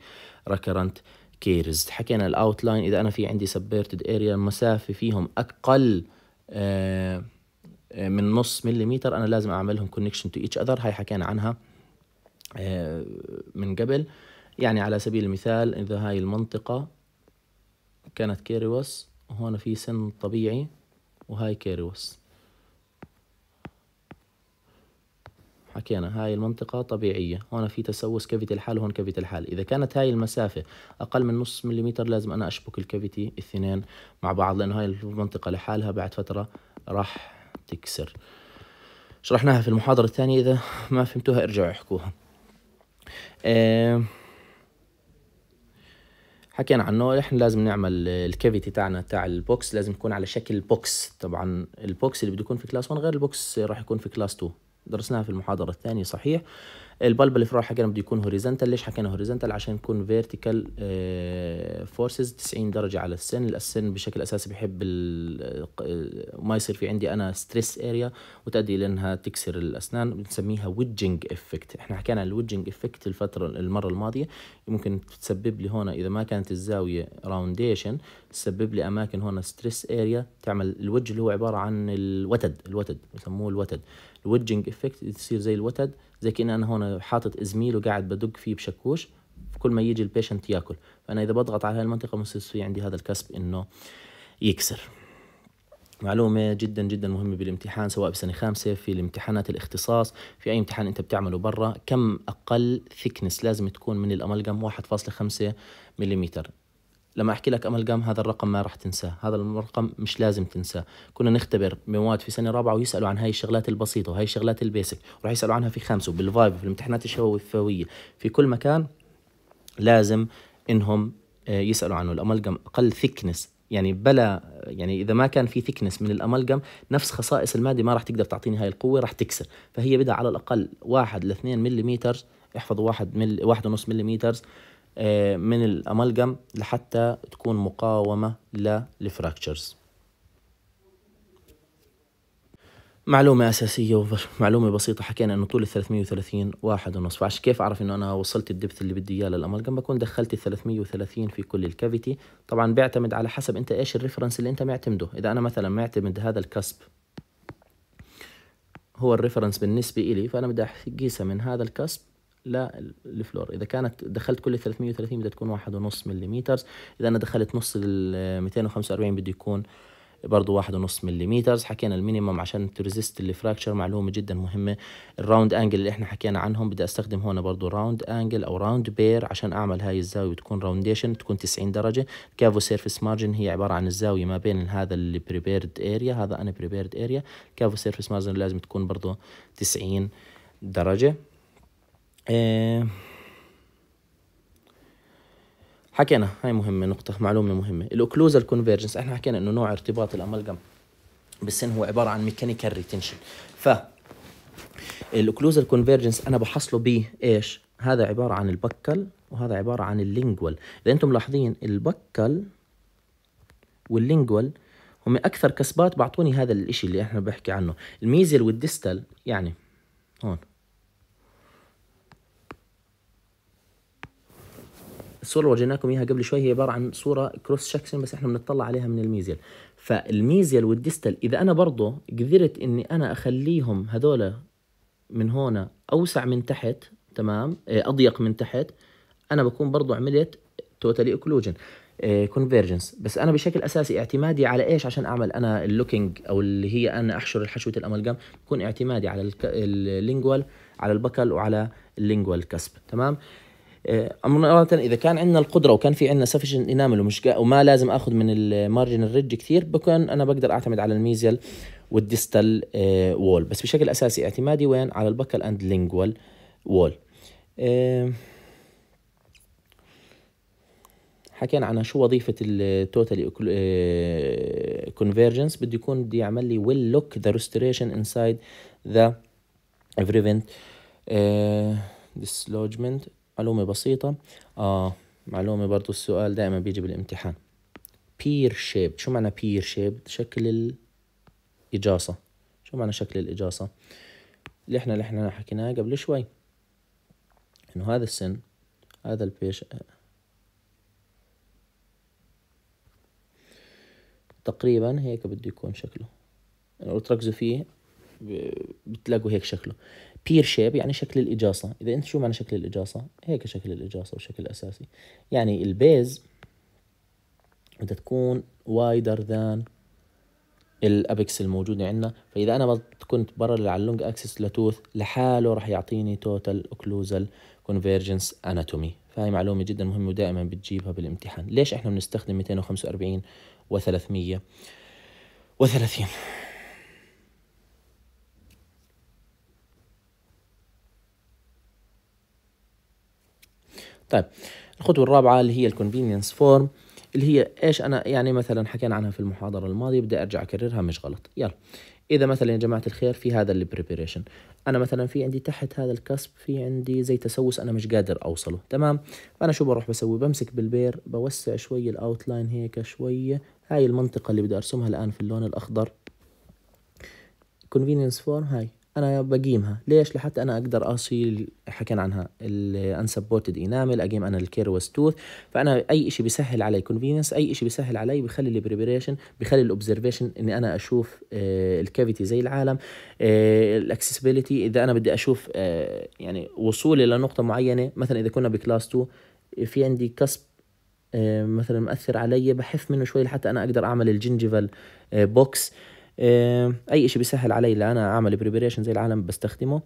ركرنت كيرز حكينا الاوت لاين اذا انا في عندي سبيرتد اريا مسافه فيهم اقل آه، آه، من نص مليمتر انا لازم اعملهم كونكشن تو ايتش اذر هاي حكينا عنها آه، من قبل يعني على سبيل المثال اذا هاي المنطقه كانت كيريوس وهون في سن طبيعي وهاي كيريوس حكينا هاي المنطقة طبيعية هون في تسوس كافيتي الحال وهون كافيتي الحال إذا كانت هاي المسافة أقل من نص مليمتر لازم أنا أشبك الكافيتي الاثنين مع بعض لأنه هاي المنطقة لحالها بعد فترة راح تكسر شرحناها في المحاضرة الثانية إذا ما فهمتوها ارجعوا احكوها حكينا عنه احنا لازم نعمل الكافيتي تاعنا تاع البوكس لازم يكون على شكل بوكس طبعا البوكس اللي بده يكون في كلاس 1 غير البوكس راح يكون في كلاس 2 درسناها في المحاضره الثانيه صحيح البلب الفراغ حكينا بده يكون هوريزنتال ليش حكينا هوريزنتال عشان يكون فيرتيكال فورسز 90 درجه على السن السن بشكل اساسي بحب آه، ما يصير في عندي انا ستريس اريا وتؤدي لانها تكسر الاسنان بنسميها ويدجنج افكت احنا حكينا عن الويدجنج افكت الفتره المره الماضيه ممكن تسبب لي هون اذا ما كانت الزاويه راونديشن تسبب لي اماكن هون ستريس اريا تعمل الوجه اللي هو عباره عن الوتد الوتد بسموه الوتد الوجنج افكت تصير زي الوتد زي كأن انا هون حاطط ازميل وقاعد بدق فيه بشكوش كل ما يجي البيشنت ياكل فانا اذا بضغط على هالمنطقه بصير في عندي هذا الكسب انه يكسر معلومة جدا جدا مهمة بالامتحان سواء بسنة خامسة في الامتحانات الاختصاص في أي امتحان أنت بتعمله برا كم أقل ثيكنس لازم تكون من الأملغم 1.5 ملم لما احكي لك امل هذا الرقم ما راح تنساه هذا الرقم مش لازم تنساه كنا نختبر بمواد في سنه رابعه ويسالوا عن هاي الشغلات البسيطه وهي الشغلات البيسك وراح يسالوا عنها في خامسه وبالفايب في الامتحانات الشفويه في كل مكان لازم انهم آه، يسالوا عنه الاملجم اقل ثيكنس يعني بلا يعني اذا ما كان في ثيكنس من الاملجم نفس خصائص الماده ما راح تقدر تعطيني هاي القوه راح تكسر فهي بدها على الاقل 1 ل 2 ملم احفظوا 1 مل 1.5 ملم آه، من الأمالجم لحتى تكون مقاومة للفراكتشرز معلومة أساسية ومعلومة بسيطة حكينا إنه طول ال 330 واحد ونص فعشان كيف أعرف إنه أنا وصلت الدبث اللي بدي إياه للأمالجم بكون دخلت ال 330 في كل الكافيتي طبعا بيعتمد على حسب أنت إيش الريفرنس اللي أنت معتمده إذا أنا مثلا معتمد هذا الكسب هو الريفرنس بالنسبة إلي فأنا بدي أقيسه من هذا الكسب لا الفلور اذا كانت دخلت كل 330 بدها تكون واحد ونص ملم اذا انا دخلت نص ال 245 بده يكون برضه واحد ونص حكينا المينيمم عشان تريزيست الفراكشر معلومه جدا مهمه الراوند انجل اللي احنا حكينا عنهم بدي استخدم هون برضه راوند انجل او راوند بير عشان اعمل هاي الزاويه وتكون راونديشن تكون 90 درجه كافو سيرفيس مارجن هي عباره عن الزاويه ما بين هذا البريبيرد اريا هذا انا بريبيرد اريا كافو سيرفيس مارجن لازم تكون برضه 90 درجه إيه. حكينا هاي مهمه نقطه معلومه مهمه الاوكلوزال كونفيرجنس احنا حكينا انه نوع ارتباط الأمالجم بالسن هو عباره عن ميكانيكال ريتنشن ف الاوكلوزال كونفيرجنس انا بحصله بيه ايش هذا عباره عن البكل وهذا عباره عن اللينجوال اذا انتم ملاحظين البكل واللينجوال هم اكثر كسبات بعطوني هذا الاشي اللي احنا بحكي عنه الميزل والديستال يعني هون الصوره اللي ورجيناكم اياها قبل شوي هي عباره عن صوره كروس شكشن بس احنا بنطلع عليها من الميزيال فالميزيال والديستال اذا انا برضه قدرت اني انا اخليهم هذول من هون اوسع من تحت تمام إيه، اضيق من تحت انا بكون برضه عملت توتالي اوكلوجن كونفيرجنس بس انا بشكل اساسي اعتمادي على ايش عشان اعمل انا اللوكينج او اللي هي انا احشر الحشوه الامالجام بكون اعتمادي على اللينجوال على البكل وعلى اللينجوال كسب تمام آه، مرة اذا كان عندنا القدره وكان في عندنا سفشن انامل ومش وما لازم اخذ من المارجن ريدج كثير بكون انا بقدر اعتمد على الميزيال والديستال وول بس بشكل اساسي اعتمادي وين على البكل اند لينجوال وول حكينا عنها شو وظيفة التوتالي آه، كونفيرجنس بده يكون بده يعمل لي ويل لوك ذا ريستوريشن انسايد ذا افريفنت ديسلوجمنت معلومة بسيطة آه معلومة برضو السؤال دائما بيجي بالامتحان بير شيب شو معنى بير شيب شكل الإجاصة شو معنى شكل الإجاصة اللي احنا اللي احنا حكيناه قبل شوي انه هذا السن هذا البيش تقريبا هيك بده يكون شكله يعني لو تركزوا فيه بتلاقوا هيك شكله بير شيب يعني شكل الإجاصة إذا أنت شو معنى شكل الإجاصة هيك شكل الإجاصة وشكل أساسي يعني البيز بدها تكون وايدر ذان الابكس الموجودة عندنا فإذا أنا كنت برا على اللونج أكسس لتوث لحاله رح يعطيني توتال أوكلوزال كونفيرجنس أناتومي فهي معلومة جدا مهمة ودائما بتجيبها بالامتحان ليش إحنا بنستخدم 245 و 300 و 30 طيب الخطوة الرابعة اللي هي الكونفينينس فورم اللي هي ايش انا يعني مثلا حكينا عنها في المحاضرة الماضية بدي ارجع اكررها مش غلط يلا اذا مثلا يا جماعة الخير في هذا البريبريشن انا مثلا في عندي تحت هذا الكسب في عندي زي تسوس انا مش قادر اوصله تمام فانا شو بروح بسوي بمسك بالبير بوسع شوي الاوتلاين هيك شوية هاي المنطقة اللي بدي ارسمها الان في اللون الاخضر كونفينينس فورم هاي انا بقيمها ليش لحتى انا اقدر اصيل حكينا عنها الانسبورتد انامل اقيم انا الكير توث فانا اي شيء بيسهل علي كونفينس اي شيء بيسهل علي بخلي البريبريشن بخلي الاوبزرفيشن اني انا اشوف آه، الكافيتي زي العالم آه، الاكسسبيليتي اذا انا بدي اشوف آه، يعني وصولي لنقطه معينه مثلا اذا كنا بكلاس 2 في عندي كسب مثلا مأثر علي بحف منه شوي لحتى انا اقدر اعمل الجنجيفال بوكس إيه، اي شيء بيسهل علي اللي انا اعمل بريبريشن زي العالم بستخدمه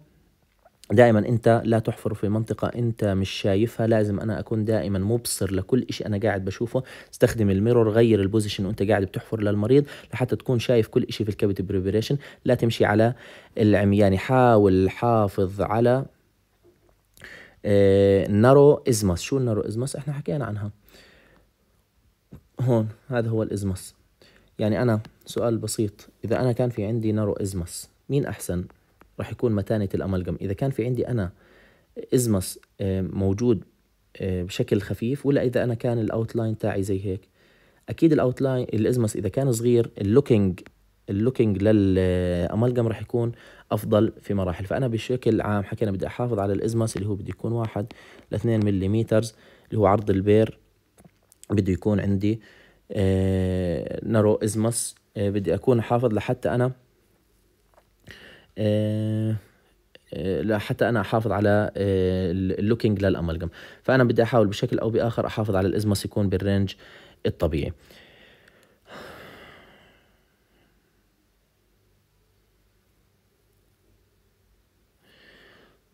دائما انت لا تحفر في منطقة انت مش شايفها لازم انا اكون دائما مبصر لكل اشي انا قاعد بشوفه استخدم الميرور غير البوزيشن وانت قاعد بتحفر للمريض لحتى تكون شايف كل اشي في الكبد بريبريشن لا تمشي على العمياني حاول حافظ على إيه، نارو ازمس شو النارو ازمس احنا حكينا عنها هون هذا هو الازمس يعني انا سؤال بسيط إذا أنا كان في عندي نارو إزمس مين أحسن راح يكون متانة الأملغم إذا كان في عندي أنا إزمس آه، موجود آه، بشكل خفيف ولا إذا أنا كان الأوتلاين تاعي زي هيك أكيد الأوتلاين الإزمس إذا كان صغير اللوكينج اللوكينج للأملغم راح يكون أفضل في مراحل فأنا بشكل عام حكينا بدي أحافظ على الإزمس اللي هو بده يكون واحد لاثنين مليمترز اللي هو عرض البير بده يكون عندي آه، نارو إزمس آه، بدي اكون حافظ لحتى انا آه، آه، لحتى انا احافظ على اللوكينج للامالجم فانا بدي احاول بشكل او باخر احافظ على الازمس يكون بالرينج الطبيعي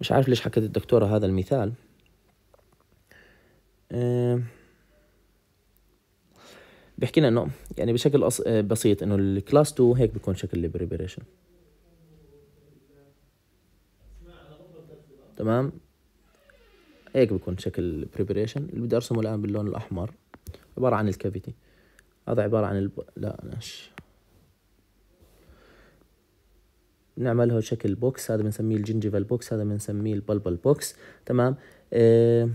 مش عارف ليش حكت الدكتورة هذا المثال أه بيحكي لنا انه يعني بشكل أص... آه، بسيط انه الكلاس 2 هيك بيكون شكل البريبريشن تمام هيك بيكون شكل البريبريشن اللي بدي ارسمه الان باللون الاحمر عباره عن الكافيتي هذا عباره عن الب... لا نش بنعمله شكل بوكس هذا بنسميه الجنجيفال بوكس هذا بنسميه البلبل بوكس تمام آه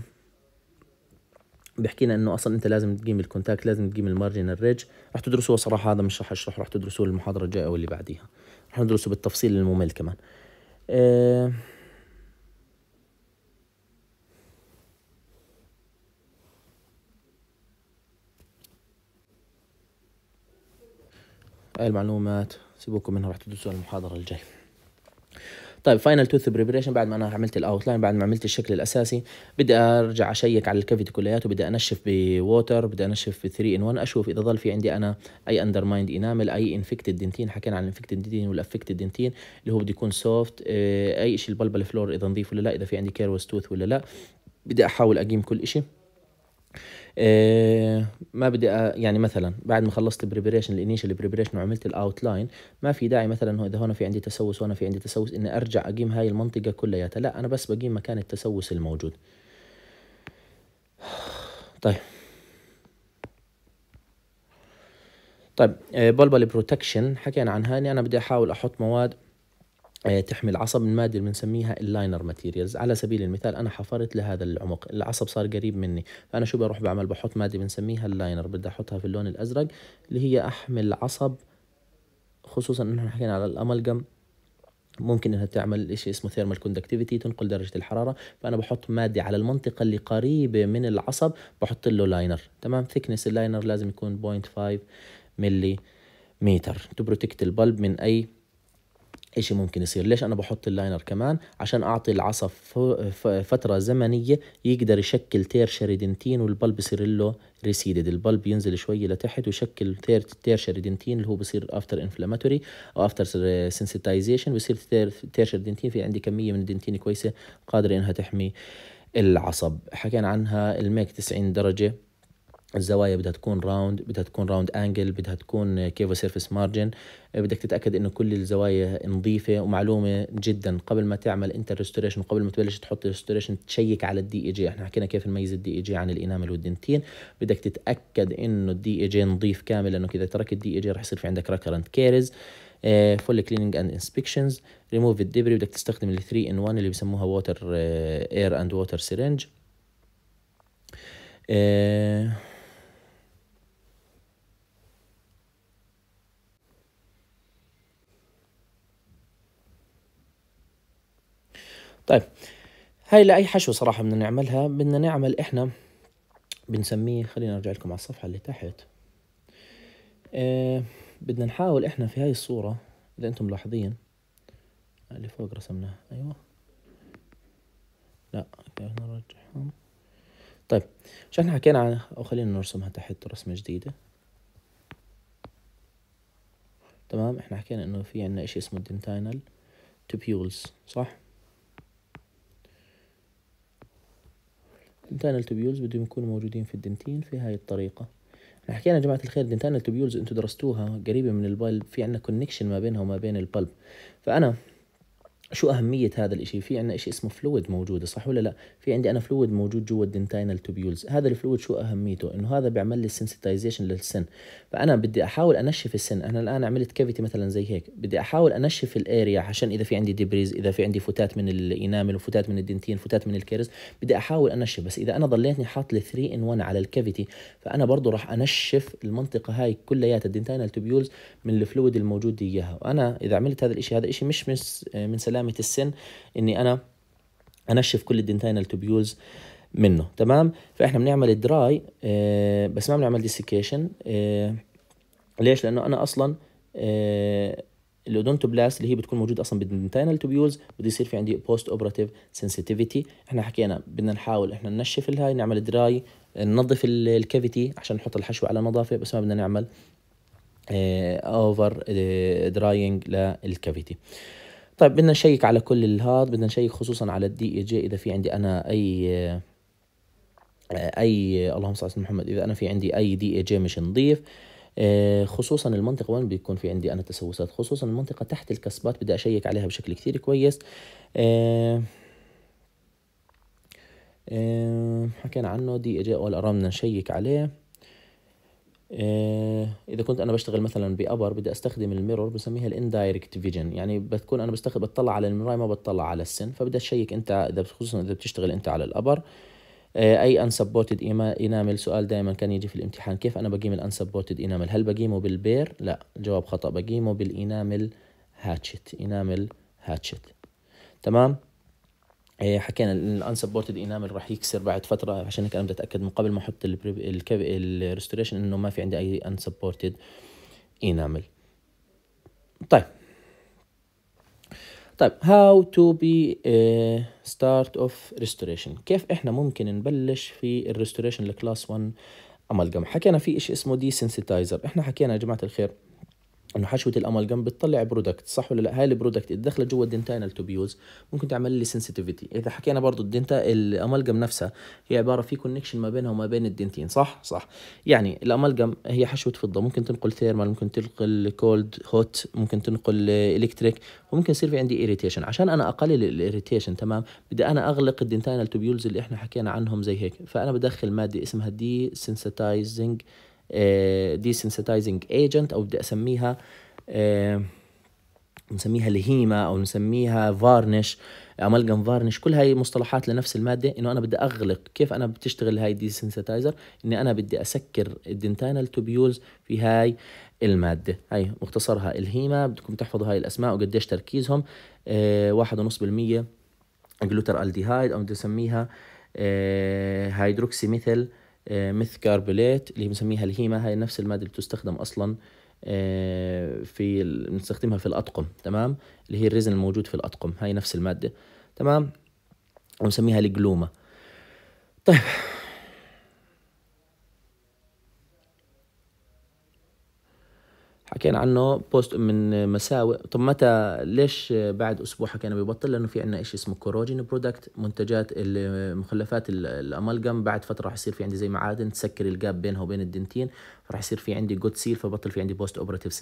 بيحكي لنا انه اصلا انت لازم تقيم الكونتاكت لازم تقيم المارجنال ريج رح تدرسوه صراحه هذا مش رح اشرح رح تدرسوه المحاضره الجايه واللي بعديها رح ندرسه بالتفصيل الممل كمان أه هاي المعلومات سيبوكم منها رح تدرسوها المحاضره الجايه طيب فاينل توث بريبريشن بعد ما انا عملت الاوت لاين بعد ما عملت الشكل الاساسي بدي ارجع اشيك على الكافيتي كلياته بدي انشف بووتر بدي انشف ب 3 ان 1 اشوف اذا ضل في عندي انا اي اندر مايند انامل اي انفكتد دنتين حكينا عن الانفكتد دنتين والافكتد دنتين اللي هو بده يكون سوفت آه، اي شيء البلبل فلور اذا نظيف ولا لا اذا في عندي كيروس توث ولا لا بدي احاول اقيم كل شيء إيه، ما بدي يعني مثلا بعد ما خلصت البريبريشن الانيشال بريبريشن وعملت الاوتلاين ما في داعي مثلا اذا هون في عندي تسوس وهنا في عندي تسوس اني ارجع اقيم هاي المنطقه كلياتها لا انا بس بقيم مكان التسوس الموجود طيب طيب إيه، بلبل بروتكشن حكينا عنها اني انا بدي احاول احط مواد آه، تحمي العصب من ماده بنسميها اللاينر ماتيريالز على سبيل المثال انا حفرت لهذا العمق العصب صار قريب مني فانا شو بروح بعمل بحط ماده بنسميها اللاينر بدي احطها في اللون الازرق اللي هي احمي العصب خصوصا انه حكينا على الاملجم ممكن انها تعمل شيء اسمه ثيرمال كوندكتيفيتي تنقل درجه الحراره فانا بحط ماده على المنطقه اللي قريبه من العصب بحط له لاينر تمام ثيكنس اللاينر لازم يكون 0.5 ملي متر تو بروتكت البلب من اي إشي ممكن يصير ليش أنا بحط اللاينر كمان عشان أعطي العصا فترة زمنية يقدر يشكل شريدنتين والبلب يصير له ريسيدد البلب ينزل شوية لتحت ويشكل تير شريدنتين اللي هو بصير افتر انفلاماتوري او افتر سنسيتايزيشن بصير شريدنتين في عندي كمية من الدنتين كويسة قادرة إنها تحمي العصب حكينا عنها الميك 90 درجة الزوايا بدها تكون راوند بدها تكون راوند انجل بدها تكون كيف سيرفيس مارجن بدك تتاكد انه كل الزوايا نظيفه ومعلومه جدا قبل ما تعمل انت الريستوريشن وقبل ما تبلش تحط الريستوريشن تشيك على الدي اي جي احنا حكينا كيف نميز الدي اي جي عن الانامل والدنتين بدك تتاكد انه الدي اي جي نظيف كامل لانه اذا تركت الدي اي جي رح يصير في عندك ريكرنت كيرز فول كليننج اند انسبكشنز ريموف الدبري بدك تستخدم ال 3 ان 1 اللي بسموها ووتر اير اند ووتر سيرنج طيب هاي لأي حشو صراحة بدنا نعملها بدنا نعمل إحنا بنسميه خلينا أرجع لكم على الصفحة اللي تحت آه بدنا نحاول إحنا في هاي الصورة إذا أنتم ملاحظين اللي فوق رسمناها أيوة لا نرجعهم طيب مش احنا حكينا عن او خلينا نرسمها تحت رسمة جديدة تمام احنا حكينا انه في عندنا اشي اسمه الدنتينال تبيولز صح الدنتانال تبيولز بدهم يكونوا موجودين في الدنتين في هاي الطريقة حكينا يا جماعة الخير الدنتانال تبيولز انتوا درستوها قريبة من البلب في عندنا كونكشن ما بينها وما بين البلب فأنا شو أهمية هذا الإشي؟ في عندنا إشي اسمه فلويد موجودة صح ولا لا؟ في عندي أنا فلويد موجود جوا الدنتاينال توبيولز، هذا الفلويد شو أهميته؟ إنه هذا بيعمل لي سنسيتايزيشن للسن، فأنا بدي أحاول أنشف السن، أنا الآن عملت كافيتي مثلا زي هيك، بدي أحاول أنشف الأريا عشان إذا في عندي ديبريز، إذا في عندي فتات من الإنامل وفتات من الدنتين، فتات من الكيرز، بدي أحاول أنشف، بس إذا أنا ضليتني حاط لي 3 إن 1 على الكافيتي، فأنا برضه راح أنشف المنطقة هاي كلياتها الدنتاينال توبيولز من الفلويد الموجود إياها، وأنا إذا عملت هذا الإشي هذا إشي مش من, سلامه السن اني انا انشف كل الدنتينال توبيولز منه تمام فاحنا بنعمل دراي آه، بس ما بنعمل ديسيكيشن آه، ليش لانه انا اصلا آه، الاودونتوبلاست اللي هي بتكون موجوده اصلا بالدنتينال توبيولز بده يصير في عندي بوست اوبراتيف سنسيتيفيتي احنا حكينا بدنا نحاول احنا ننشف الهاي نعمل دراي ننظف الكافيتي عشان نحط الحشو على نظافه بس ما بدنا نعمل اوفر دراينج للكافيتي طيب بدنا نشيك على كل الهاد بدنا نشيك خصوصا على الدي اي جي اذا في عندي انا اي آه، اي اللهم صل على محمد اذا انا في عندي اي دي اي جي مش نظيف آه، خصوصا المنطقة وين بيكون في عندي أنا تسوسات خصوصا المنطقة تحت الكسبات بدي أشيك عليها بشكل كتير كويس آه، حكينا عنه دي اي جي اول ارام بدنا نشيك عليه آه، اذا كنت انا بشتغل مثلا بابر بدي استخدم الميرور بسميها الاندايركت فيجن يعني بتكون انا بستخدم بتطلع على المرايه ما بتطلع على السن فبدي اشيك انت اذا خصوصا اذا بتشتغل انت على الابر آه، اي انسبورتد انامل سؤال دائما كان يجي في الامتحان كيف انا بقيم الانسبورتد انامل هل بقيمه بالبير لا جواب خطا بقيمه بالانامل هاتشت انامل هاتشت تمام آه، حكينا الانسبورتد انامل راح يكسر بعد فتره عشان هيك انا بدي اتاكد من قبل ما احط الريستوريشن انه ما في عندي اي انسبورتد انامل طيب طيب هاو تو بي ستارت اوف ريستوريشن كيف احنا ممكن نبلش في الريستوريشن لكلاس 1 امالجم حكينا في شيء اسمه دي سنسيتايزر احنا حكينا يا جماعه الخير انه حشوه الامالجم بتطلع برودكت صح ولا لا هاي البرودكت الدخلة جوا الدنتينال توبيولز ممكن تعمل لي سنسيتيفيتي اذا حكينا برضه الدنتا الامالجم نفسها هي عباره في كونكشن ما بينها وما بين الدنتين صح صح يعني الامالجم هي حشوه فضه ممكن تنقل ثيرمال ممكن تنقل كولد هوت ممكن تنقل الكتريك وممكن يصير في عندي اريتيشن عشان انا اقلل الاريتيشن تمام بدي انا اغلق الدنتينال توبيولز اللي احنا حكينا عنهم زي هيك فانا بدخل ماده اسمها دي سنسيتايزنج ديسنسيتايزنج آه، ايجنت او بدي اسميها آه، نسميها لهيمة أو نسميها فارنش امالجم فارنش كل هاي مصطلحات لنفس المادة إنه أنا بدي أغلق كيف أنا بتشتغل هاي ديسنسيتايزر إني أنا بدي أسكر الدنتانال توبيولز في هاي المادة هاي مختصرها الهيمة بدكم تحفظوا هاي الأسماء وقديش تركيزهم آه واحد ونص بالمية جلوتر ألديهايد أو بدي آه هيدروكسي مثل آه، ميث كاربليت اللي بنسميها الهيما هاي نفس المادة اللي بتستخدم أصلا آه، في بنستخدمها في الأطقم تمام اللي هي الريزن الموجود في الأطقم هاي نفس المادة تمام ونسميها الجلومة طيب حكينا عنه بوست من مساوئ طب متى ليش بعد اسبوع حكينا ببطل لانه في عندنا شيء اسمه كوروجين برودكت منتجات المخلفات الامالجم بعد فتره رح يصير في عندي زي معادن تسكر الجاب بينها وبين الدنتين رح يصير في عندي جود سيل فبطل في عندي بوست اوبراتيف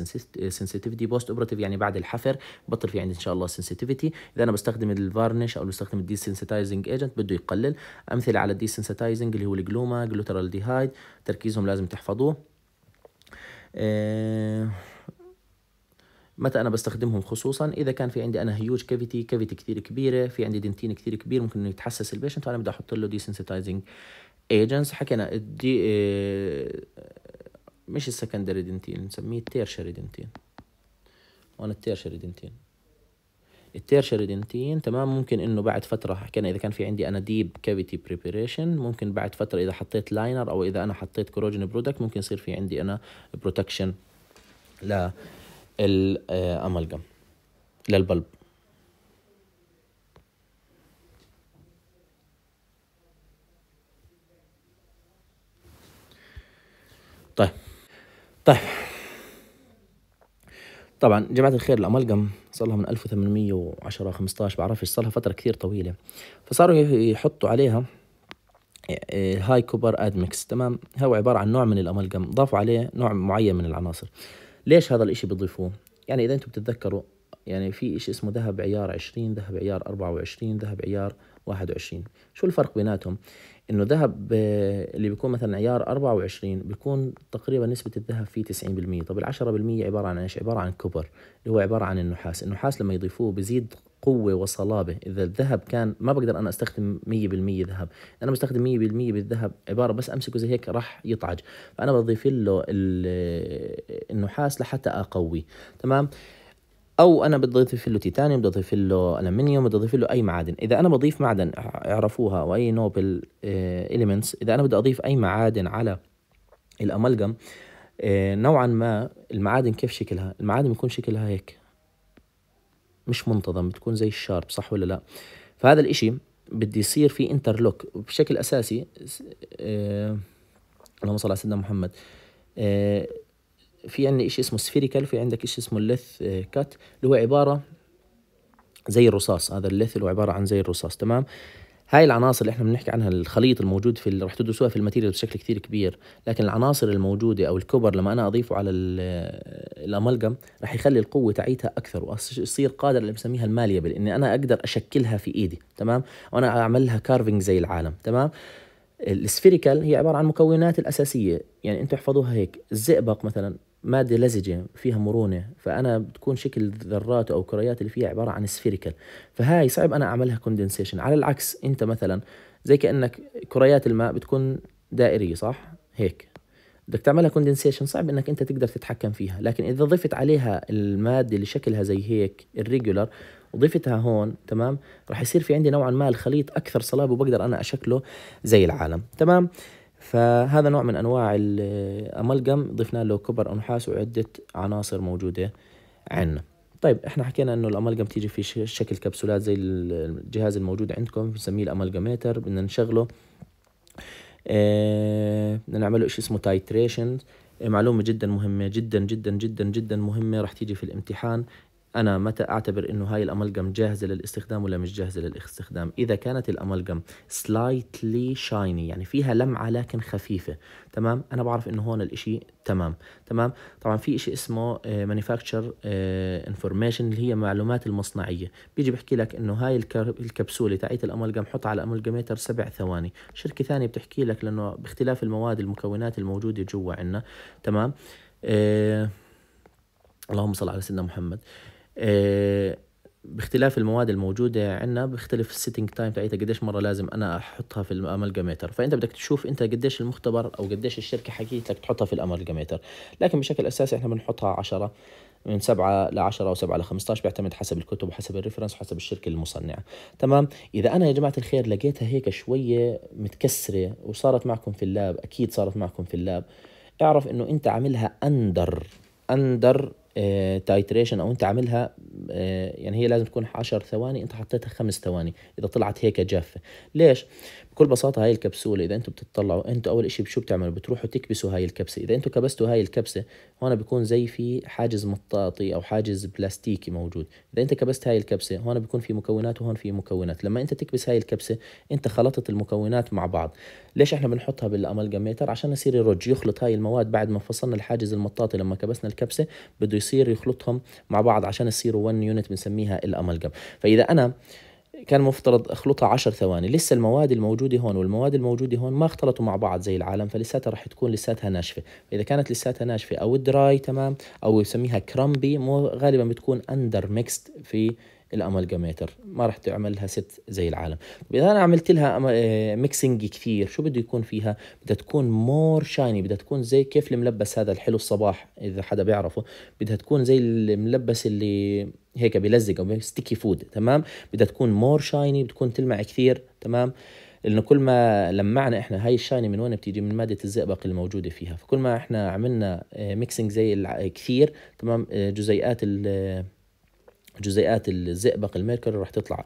سنسيتيفيتي بوست اوبراتيف يعني بعد الحفر بطل في عندي ان شاء الله سنسيتيفيتي اذا انا بستخدم الفارنش او بستخدم الديسنسيتايزنج ايجنت بده يقلل امثله على الديسنسيتايزنج اللي هو الجلوما جلوترالديهايد تركيزهم لازم تحفظوه آه، متى انا بستخدمهم خصوصا اذا كان في عندي انا هيوج كافيتي كافيتي كثير كبيره في عندي دنتين كثير كبير ممكن انه يتحسس البيشنت وانا بدي احط له ديسنسيتايزنج ايجنتس حكينا الدي آه، مش السكندري دنتين نسميه التيرشري دنتين هون التيرشري دنتين التيرشري دنتين تمام ممكن انه بعد فتره حكينا اذا كان في عندي انا ديب كافيتي بريبريشن ممكن بعد فتره اذا حطيت لاينر او اذا انا حطيت كوروجين برودكت ممكن يصير في عندي انا بروتكشن للامالجم آه، للبلب طيب طيب طبعا جماعة الخير الأمالجم صار لها من 1810 15 بعرفش صار لها فترة كثير طويلة فصاروا يحطوا عليها هاي كوبر ادمكس تمام هو عبارة عن نوع من الأمالجم ضافوا عليه نوع معين من العناصر ليش هذا الإشي بضيفوه يعني إذا أنتم بتتذكروا يعني في إشي اسمه ذهب عيار 20 ذهب عيار 24 ذهب عيار 21 شو الفرق بيناتهم انه ذهب آه، اللي بيكون مثلا عيار 24 بيكون تقريبا نسبه الذهب فيه 90% طب ال 10% عباره عن ايش عباره عن كوبر اللي هو عباره عن النحاس النحاس لما يضيفوه بزيد قوة وصلابة إذا الذهب كان ما بقدر أنا أستخدم 100% ذهب أنا بستخدم 100% بالذهب عبارة بس أمسكه زي هيك راح يطعج فأنا بضيف له آه، النحاس لحتى أقوي تمام او انا بدي اضيف له تيتانيوم بدي اضيف له المنيوم بدي اضيف له اي معادن اذا انا بضيف معدن اعرفوها او اي نوبل اليمنتس آه، اذا انا بدي اضيف اي معادن على الامالجم آه، نوعا ما المعادن كيف شكلها المعادن بيكون شكلها هيك مش منتظم بتكون زي الشارب صح ولا لا فهذا الاشي بدي يصير في انترلوك بشكل اساسي آه، اللهم صل على سيدنا محمد في عندنا شيء اسمه سفيريكال في عندك شيء اسمه اللث كات اللي هو عباره زي الرصاص هذا اللث اللي هو عباره عن زي الرصاص تمام هاي العناصر اللي احنا بنحكي عنها الخليط الموجود في اللي رح تدرسوها في الماتيريال بشكل كثير كبير لكن العناصر الموجوده او الكبر لما انا اضيفه على الامالجم رح يخلي القوه تاعيتها اكثر ويصير قادر اللي بسميها الماليبل اني انا اقدر اشكلها في ايدي تمام وانا اعمل لها كارفنج زي العالم تمام السفيريكال هي عباره عن مكونات الاساسيه يعني انتم احفظوها هيك الزئبق مثلا مادة لزجة فيها مرونة فأنا بتكون شكل الذرات أو كريات اللي فيها عبارة عن سفيريكال فهاي صعب أنا أعملها كوندنسيشن على العكس أنت مثلا زي كأنك كريات الماء بتكون دائرية صح؟ هيك بدك تعملها كوندنسيشن صعب انك انت تقدر تتحكم فيها لكن اذا ضفت عليها الماده اللي شكلها زي هيك الريجولر وضفتها هون تمام راح يصير في عندي نوعا ما الخليط اكثر صلابه وبقدر انا اشكله زي العالم تمام فهذا نوع من أنواع الامالجم ضفنا له كبر ونحاس وعدة عناصر موجودة عندنا طيب احنا حكينا انه الاملجم تيجي في شكل كبسولات زي الجهاز الموجود عندكم بنسميه الاملجميتر بدنا نشغله آه، بدنا نعمل نعمله شيء اسمه تايتريشن معلومة جدا مهمة جدا جدا جدا جدا مهمة راح تيجي في الامتحان انا متى اعتبر انه هاي الامالجم جاهزه للاستخدام ولا مش جاهزه للاستخدام اذا كانت الامالجم سلايتلي شايني يعني فيها لمعه لكن خفيفه تمام انا بعرف انه هون الاشي تمام تمام طبعا في شيء اسمه مانيفاكتشر آه، انفورميشن آه، اللي هي معلومات المصنعيه بيجي بحكي لك انه هاي الكبسوله تاعت الامالجم حط على الأمالجميتر سبع ثواني شركه ثانيه بتحكي لك لانه باختلاف المواد المكونات الموجوده جوا عندنا تمام إيه اللهم صل على سيدنا محمد آه، باختلاف المواد الموجودة عندنا بيختلف السيتنج تايم تاعتها قديش مرة لازم أنا أحطها في الأمالجاميتر فأنت بدك تشوف أنت قديش المختبر أو قديش الشركة حكيت لك تحطها في الأمالجاميتر لكن بشكل أساسي إحنا بنحطها عشرة من سبعة لعشرة أو سبعة 15 بيعتمد حسب الكتب وحسب الريفرنس وحسب الشركة المصنعة تمام إذا أنا يا جماعة الخير لقيتها هيك شوية متكسرة وصارت معكم في اللاب أكيد صارت معكم في اللاب اعرف إنه أنت عاملها أندر أندر تايتريشن آه، او انت عاملها آه، يعني هي لازم تكون 10 ثواني انت حطيتها 5 ثواني اذا طلعت هيك جافه ليش بكل بساطة هاي الكبسولة إذا أنتم بتطلعوا أنتم أول إشي شو بتعملوا بتروحوا تكبسوا هاي الكبسة إذا أنتم كبستوا هاي الكبسة هون بيكون زي في حاجز مطاطي أو حاجز بلاستيكي موجود إذا أنت كبست هاي الكبسة هون بيكون في مكونات وهون في مكونات لما أنت تكبس هاي الكبسة أنت خلطت المكونات مع بعض ليش إحنا بنحطها بالأمالجاميتر عشان يصير يرج يخلط هاي المواد بعد ما فصلنا الحاجز المطاطي لما كبسنا الكبسة بده يصير يخلطهم مع بعض عشان يصيروا 1 يونت بنسميها الأمالجام فإذا أنا كان مفترض اخلطها 10 ثواني لسه المواد الموجوده هون والمواد الموجوده هون ما اختلطوا مع بعض زي العالم فلساتها رح تكون لساتها ناشفه فاذا كانت لساتها ناشفه او دراي تمام او يسميها كرامبي غالبا بتكون اندر ميكست في الامالجاميتر ما راح تعمل لها ست زي العالم اذا انا عملت لها ميكسنج آه، كثير شو بده يكون فيها بدها تكون مور شايني بدها تكون زي كيف الملبس هذا الحلو الصباح اذا حدا بيعرفه بدها تكون زي الملبس اللي هيك بيلزق او ستيكي فود تمام بدها تكون مور شايني بتكون تلمع كثير تمام لانه كل ما لمعنا احنا هاي الشاني من وين بتيجي من ماده الزئبق الموجوده فيها فكل ما احنا عملنا ميكسنج آه، زي كثير تمام آه، جزيئات جزيئات الزئبق الميركوري راح تطلع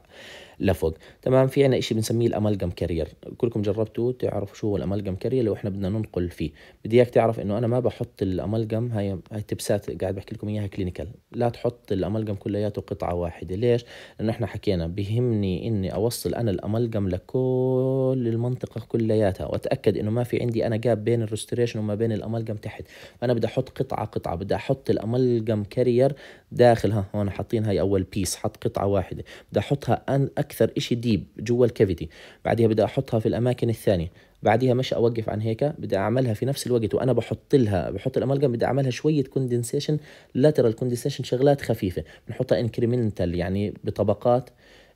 لفوق تمام في عنا شيء بنسميه الأمالجم كارير كلكم جربتوه تعرفوا شو هو الأمالجم كارير لو إحنا بدنا ننقل فيه بدي إياك تعرف إنه أنا ما بحط الأمالجم هاي هاي تبسات قاعد بحكي لكم إياها كلينيكال لا تحط الأمالجم كلياته قطعة واحدة ليش؟ لأنه إحنا حكينا بهمني إني أوصل أنا الأمالجم لكل المنطقة كلياتها وأتأكد إنه ما في عندي أنا جاب بين الريستوريشن وما بين الأمالجم تحت فأنا بدي أحط قطعة قطعة بدي أحط الأمالجم كارير داخل ها هون حاطين هاي أول بيس حط قطعة واحدة بدي أحطها أن اكثر شيء ديب جوا الكافيتي بعدها بدي احطها في الاماكن الثانيه بعدها مش اوقف عن هيك بدي اعملها في نفس الوقت وانا بحط لها بحط الامالجم بدي اعملها شويه كوندنسيشن لاترال كوندنسيشن شغلات خفيفه بنحطها انكريمنتال يعني بطبقات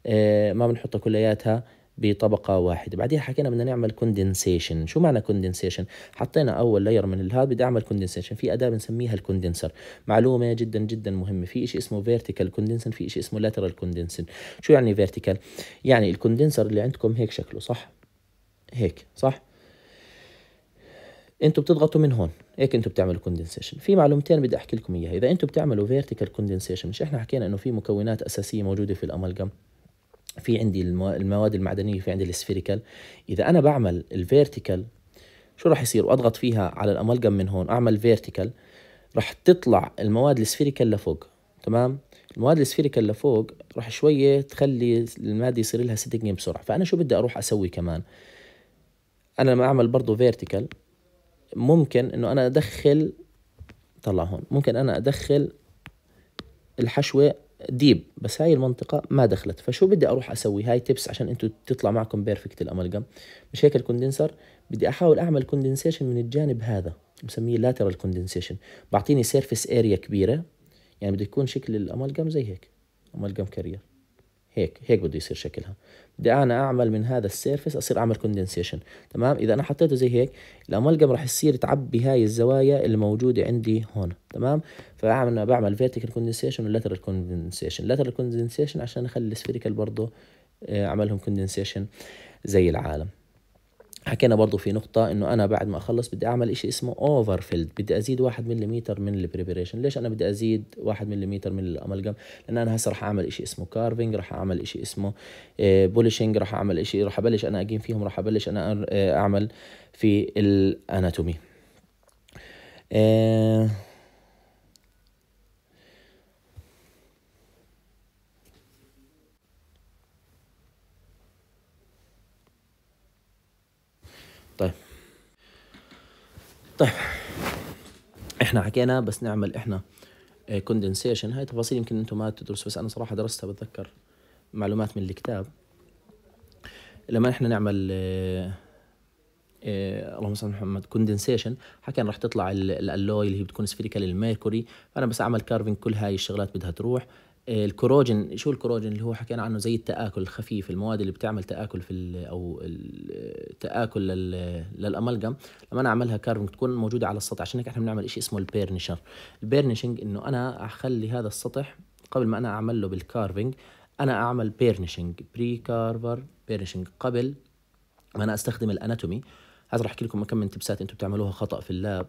آه، ما بنحطها كلياتها بطبقه واحده بعدين حكينا بدنا نعمل كوندنسيشن شو معنى كوندنسيشن حطينا اول لاير من الهاد بدي اعمل كوندنسيشن في اداه بنسميها الكوندنسر معلومه جدا جدا مهمه في شيء اسمه فيرتيكال كوندنسن في شيء اسمه لاترال كوندنسن شو يعني فيرتيكال يعني الكوندنسر اللي عندكم هيك شكله صح هيك صح انتوا بتضغطوا من هون هيك انتوا بتعملوا كوندنسيشن في معلومتين بدي احكي لكم اياها اذا انتوا بتعملوا فيرتيكال كوندنسيشن مش احنا حكينا انه في مكونات اساسيه موجوده في الامالجم في عندي المواد المعدنيه في عندي السفيريكال اذا انا بعمل الفيرتيكال شو راح يصير واضغط فيها على الامالجم من هون اعمل فيرتيكال راح تطلع المواد السفيريكال لفوق تمام المواد السفيريكال لفوق راح شويه تخلي الماده يصير لها سيتنج بسرعه فانا شو بدي اروح اسوي كمان انا لما اعمل برضه فيرتيكال ممكن انه انا ادخل طلع هون ممكن انا ادخل الحشوه ديب بس هاي المنطقه ما دخلت فشو بدي اروح اسوي هاي تبس عشان انتم تطلع معكم بيرفكت الامالجم مش هيك الكوندنسر بدي احاول اعمل كوندنسيشن من الجانب هذا بسميه لاترال كوندنسيشن بعطيني سيرفيس اريا كبيره يعني بده يكون شكل الامالجم زي هيك امالجم كارير هيك هيك بده يصير شكلها بدي انا اعمل من هذا السيرفس اصير اعمل كوندنسيشن تمام اذا انا حطيته زي هيك الامالجم راح يصير تعبي هاي الزوايا الموجوده عندي هون تمام فبعمل بعمل فيرتيكال كوندنسيشن ولاترال كوندنسيشن لاترال كوندنسيشن عشان اخلي السفيريكال برضه آه، اعملهم كوندنسيشن زي العالم حكينا برضو في نقطة انه انا بعد ما اخلص بدي اعمل اشي اسمه اوفر فيلد بدي ازيد واحد مليمتر من البريبريشن ليش انا بدي ازيد واحد مليمتر من الاملغم لان انا هسه رح اعمل اشي اسمه كارفينج رح اعمل اشي اسمه بولشينج آه، رح اعمل اشي رح ابلش انا اقيم فيهم رح ابلش انا آه، اعمل في الاناتومي طيب احنا حكينا بس نعمل احنا كوندنسيشن آه, هاي تفاصيل يمكن انتم ما تدرسوا بس انا صراحه درستها بتذكر معلومات من الكتاب لما احنا نعمل اه, آه اللهم صل محمد كوندنسيشن حكينا راح تطلع الالوي اللي هي بتكون سفيريكال الميركوري فانا بس اعمل كارفنج كل هاي الشغلات بدها تروح الكروجن شو الكروجن اللي هو حكينا عنه زي التآكل الخفيف المواد اللي بتعمل تآكل في أو التآكل للأمالجم لما أنا أعملها كارفنج تكون موجودة على السطح عشان هيك إحنا بنعمل شيء اسمه البيرنشر البيرنشنج إنه أنا أخلي هذا السطح قبل ما أنا أعمل له بالكارفنج أنا أعمل بيرنشنج بري كارفر بيرنشنج قبل ما أنا أستخدم الأناتومي هذا راح أحكي لكم كم من تبسات أنتم بتعملوها خطأ في اللاب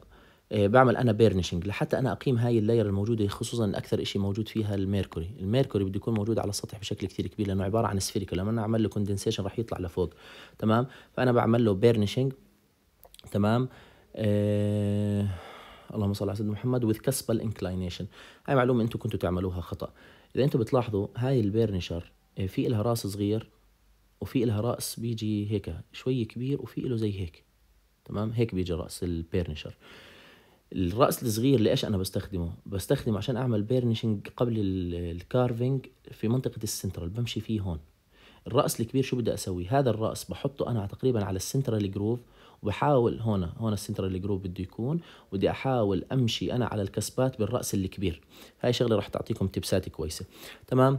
آه، بعمل انا بيرنشنج لحتى انا اقيم هاي اللاير الموجوده خصوصا اكثر شيء موجود فيها الميركوري الميركوري بده يكون موجود على السطح بشكل كثير كبير لانه عباره عن سفيريكال لما انا اعمل له كوندنسيشن راح يطلع لفوق تمام فانا بعمل له بيرنشنج تمام آه... اللهم صل على سيدنا محمد وذ كسبل انكلاينيشن هاي معلومه انتم كنتوا تعملوها خطا اذا انتم بتلاحظوا هاي البيرنشر آه، في لها راس صغير وفي لها راس بيجي هيك شوي كبير وفي له زي هيك تمام هيك بيجي راس البيرنشر الراس الصغير ليش انا بستخدمه بستخدمه عشان اعمل بيرنشنج قبل الكارفينج في منطقه السنترال بمشي فيه هون الراس الكبير شو بدي اسوي هذا الراس بحطه انا تقريبا على السنترال جروف وبحاول هون هون السنترال جروف بده يكون وبدي احاول امشي انا على الكسبات بالراس الكبير هاي شغله رح تعطيكم تبسات كويسه تمام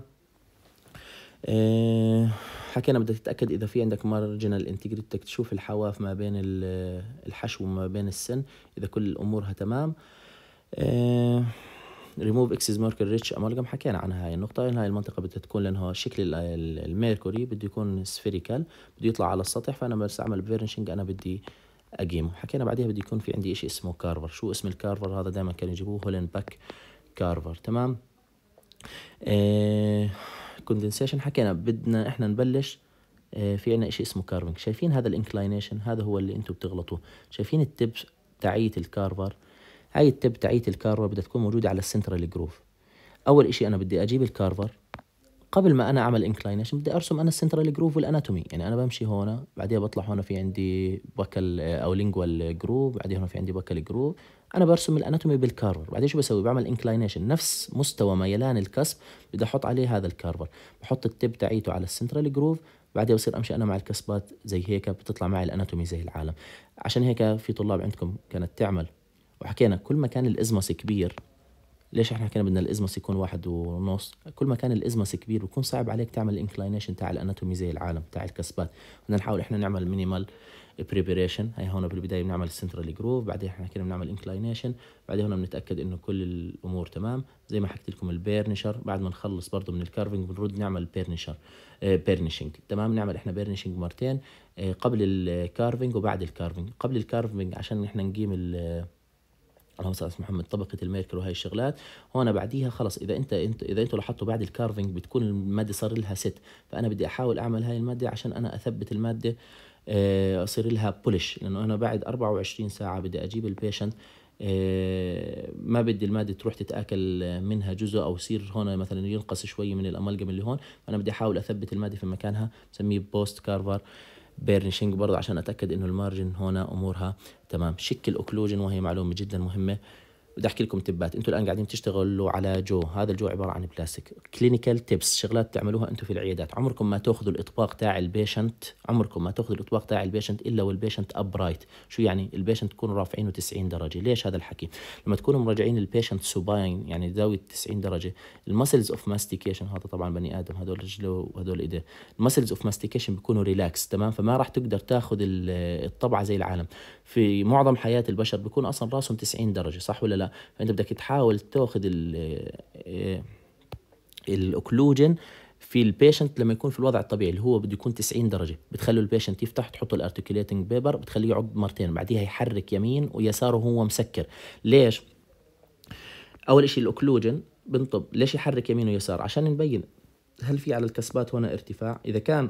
آه، حكينا بدك تتاكد اذا في عندك مارجنال انتجريتي بدك تشوف الحواف ما بين آه، الحشو وما بين السن اذا كل امورها تمام ريموف اكسس ماركر ريتش امالجم حكينا عن هاي النقطة هاي المنطقة بدها تكون لأنه شكل الميركوري بده يكون سفيريكال بده يطلع على السطح فأنا بستعمل فيرنشنج أنا بدي أقيمه حكينا بعديها بده يكون في عندي إشي اسمه كارفر شو اسم الكارفر هذا دائما كانوا يجيبوه هولن باك كارفر تمام آه الكوندنسيشن حكينا بدنا احنا نبلش آه، في عنا شيء اسمه كارفنج شايفين هذا الانكلاينيشن هذا هو اللي انتم بتغلطوه شايفين التب تاعية الكارفر هاي التب تاعية الكارفر بدها تكون موجودة على السنترال جروف اول اشي انا بدي اجيب الكارفر قبل ما انا اعمل انكلاينيشن بدي ارسم انا السنترال جروف والاناتومي يعني انا بمشي هون بعدين بطلع هون في عندي بكل آه، او لينجوال جروف بعدين هون في عندي بكل جروف انا برسم الاناتومي بالكارفر بعدين شو بسوي بعمل انكلاينيشن نفس مستوى ميلان الكسب بدي احط عليه هذا الكارفر بحط التب تاعيته على السنترال جروف بعدين بصير امشي انا مع الكسبات زي هيك بتطلع معي الاناتومي زي العالم عشان هيك في طلاب عندكم كانت تعمل وحكينا كل ما كان الازمس كبير ليش احنا حكينا بدنا الازمس يكون واحد ونص كل ما كان الازمس كبير بيكون صعب عليك تعمل الانكلاينيشن تاع الاناتومي زي العالم تاع الكسبات بدنا نحاول احنا نعمل مينيمال بريبريشن هي هون بالبدايه بنعمل السنترال جروف بعدين احنا كنا بنعمل انكلاينيشن بعدين هون بنتاكد انه كل الامور تمام زي ما حكيت لكم البيرنشر بعد ما نخلص برضه من الكارفنج بنرد نعمل بيرنشر بيرنشنج آه، تمام نعمل احنا بيرنشنج مرتين آه، قبل الكارفنج وبعد الكارفنج قبل الكارفنج عشان احنا نقيم ال اللهم صل على محمد طبقه الميركل وهي الشغلات هون بعديها خلص اذا انت انت اذا انتوا لاحظتوا بعد الكارفنج بتكون الماده صار لها ست فانا بدي احاول اعمل هاي الماده عشان انا اثبت الماده آه، اصير لها بولش لانه انا بعد 24 ساعه بدي اجيب البيشنت آه، ما بدي المادة تروح تتآكل منها جزء أو يصير هون مثلا ينقص شوي من الامالجم اللي هون فأنا بدي أحاول أثبت المادة في مكانها بسميه بوست كارفر بيرنشنج برضه عشان أتأكد إنه المارجن هون أمورها تمام شكل أوكلوجن وهي معلومة جدا مهمة بدي احكي لكم تبات انتم الان قاعدين تشتغلوا على جو هذا الجو عباره عن بلاستيك كلينيكال تيبس شغلات تعملوها انتم في العيادات عمركم ما تاخذوا الاطباق تاع البيشنت عمركم ما تاخذوا الاطباق تاع البيشنت الا والبيشنت ابرايت شو يعني البيشنت تكونوا رافعينه 90 درجه ليش هذا الحكي لما تكونوا مراجعين البيشنت سوباين يعني زاويه 90 درجه المسلز اوف ماستيكيشن هذا طبعا بني ادم هذول رجله وهذول ايديه المسلز اوف ماستيكيشن بيكونوا ريلاكس تمام فما راح تقدر تاخذ الطبعه زي العالم في معظم حياه البشر بيكون اصلا راسهم 90 درجه صح ولا لا فانت بدك تحاول تاخذ إيه، الاوكلوجن في البيشنت لما يكون في الوضع الطبيعي اللي هو بده يكون 90 درجه بتخلوا البيشنت يفتح تحط الارتيكوليتنج بيبر بتخليه يعض مرتين بعديها يحرك يمين ويساره وهو مسكر ليش اول شيء الاوكلوجن بنطب ليش يحرك يمين ويسار عشان نبين هل في على الكسبات هنا ارتفاع اذا كان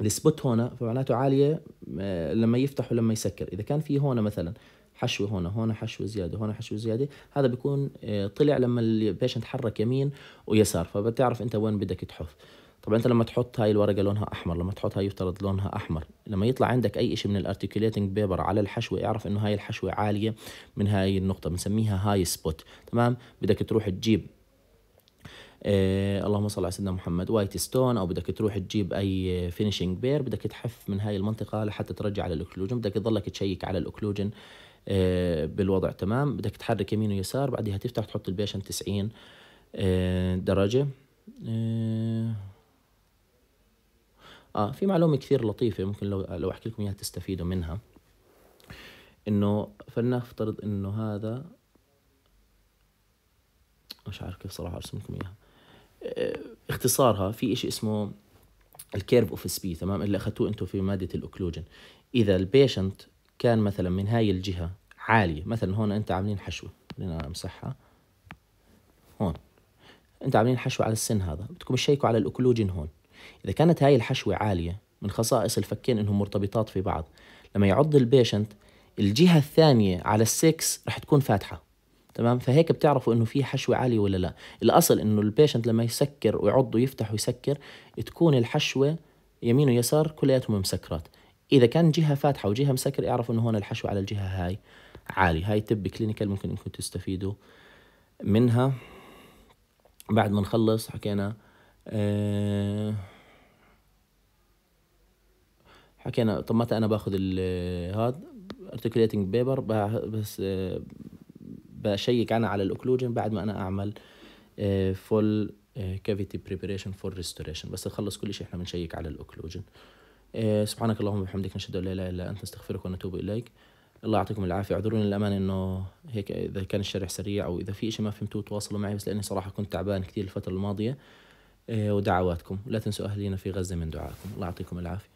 السبوت هون فمعناته عاليه آه، لما يفتح ولما يسكر اذا كان في هون مثلا حشوه هون هون حشوه زياده هون حشوه زياده هذا بيكون آه، طلع لما البيشنت حرك يمين ويسار فبتعرف انت وين بدك تحف طبعا انت لما تحط هاي الورقه لونها احمر لما تحط هاي يفترض لونها احمر لما يطلع عندك اي شيء من الأرتيكيوليتنج بيبر على الحشوه اعرف انه هاي الحشوه عاليه من هاي النقطه بنسميها هاي سبوت تمام بدك تروح تجيب إيه اللهم صل على سيدنا محمد وايت ستون او بدك تروح تجيب اي فينيشنج بير بدك تحف من هاي المنطقه لحتى ترجع على الاكلوجن بدك تضلك تشيك على الاكلوجن إيه بالوضع تمام بدك تحرك يمين ويسار بعدها تفتح تحط البيشن 90 إيه درجه إيه، اه في معلومه كثير لطيفه ممكن لو لو احكي لكم اياها تستفيدوا منها انه فلنفترض انه هذا مش عارف كيف صراحه ارسم لكم اياها اختصارها في شيء اسمه الكيرف اوف سبي تمام اللي اخذتوه انتم في ماده الاوكلوجن اذا البيشنت كان مثلا من هاي الجهه عاليه مثلا هون انت عاملين حشوه خلينا امسحها هون انت عاملين حشوه على السن هذا بدكم تشيكوا على الاوكلوجن هون اذا كانت هاي الحشوه عاليه من خصائص الفكين انهم مرتبطات في بعض لما يعض البيشنت الجهه الثانيه على السكس رح تكون فاتحه تمام فهيك بتعرفوا انه في حشوه عاليه ولا لا الاصل انه البيشنت لما يسكر ويعض ويفتح ويسكر تكون الحشوه يمين ويسار كلياتهم مسكرات اذا كان جهه فاتحه وجهه مسكر اعرفوا انه هون الحشوه على الجهه هاي عالي هاي تب كلينيكال ممكن انكم تستفيدوا منها بعد ما نخلص حكينا أه حكينا طب متى انا باخذ هذا ارتكليتنج بيبر بس أه بشيك انا على الاوكلوجن بعد ما انا اعمل فول كافيتي بريبريشن فور ريستوريشن بس نخلص كل شيء احنا بنشيك على الاوكلوجن آه، سبحانك اللهم وبحمدك نشهد ان لا اله الا انت نستغفرك ونتوب اليك الله يعطيكم العافيه اعذروني للامانه انه هيك اذا كان الشرح سريع او اذا في شيء ما فهمتوه تواصلوا معي بس لاني صراحه كنت تعبان كثير الفتره الماضيه آه، ودعواتكم لا تنسوا اهلينا في غزه من دعائكم الله يعطيكم العافيه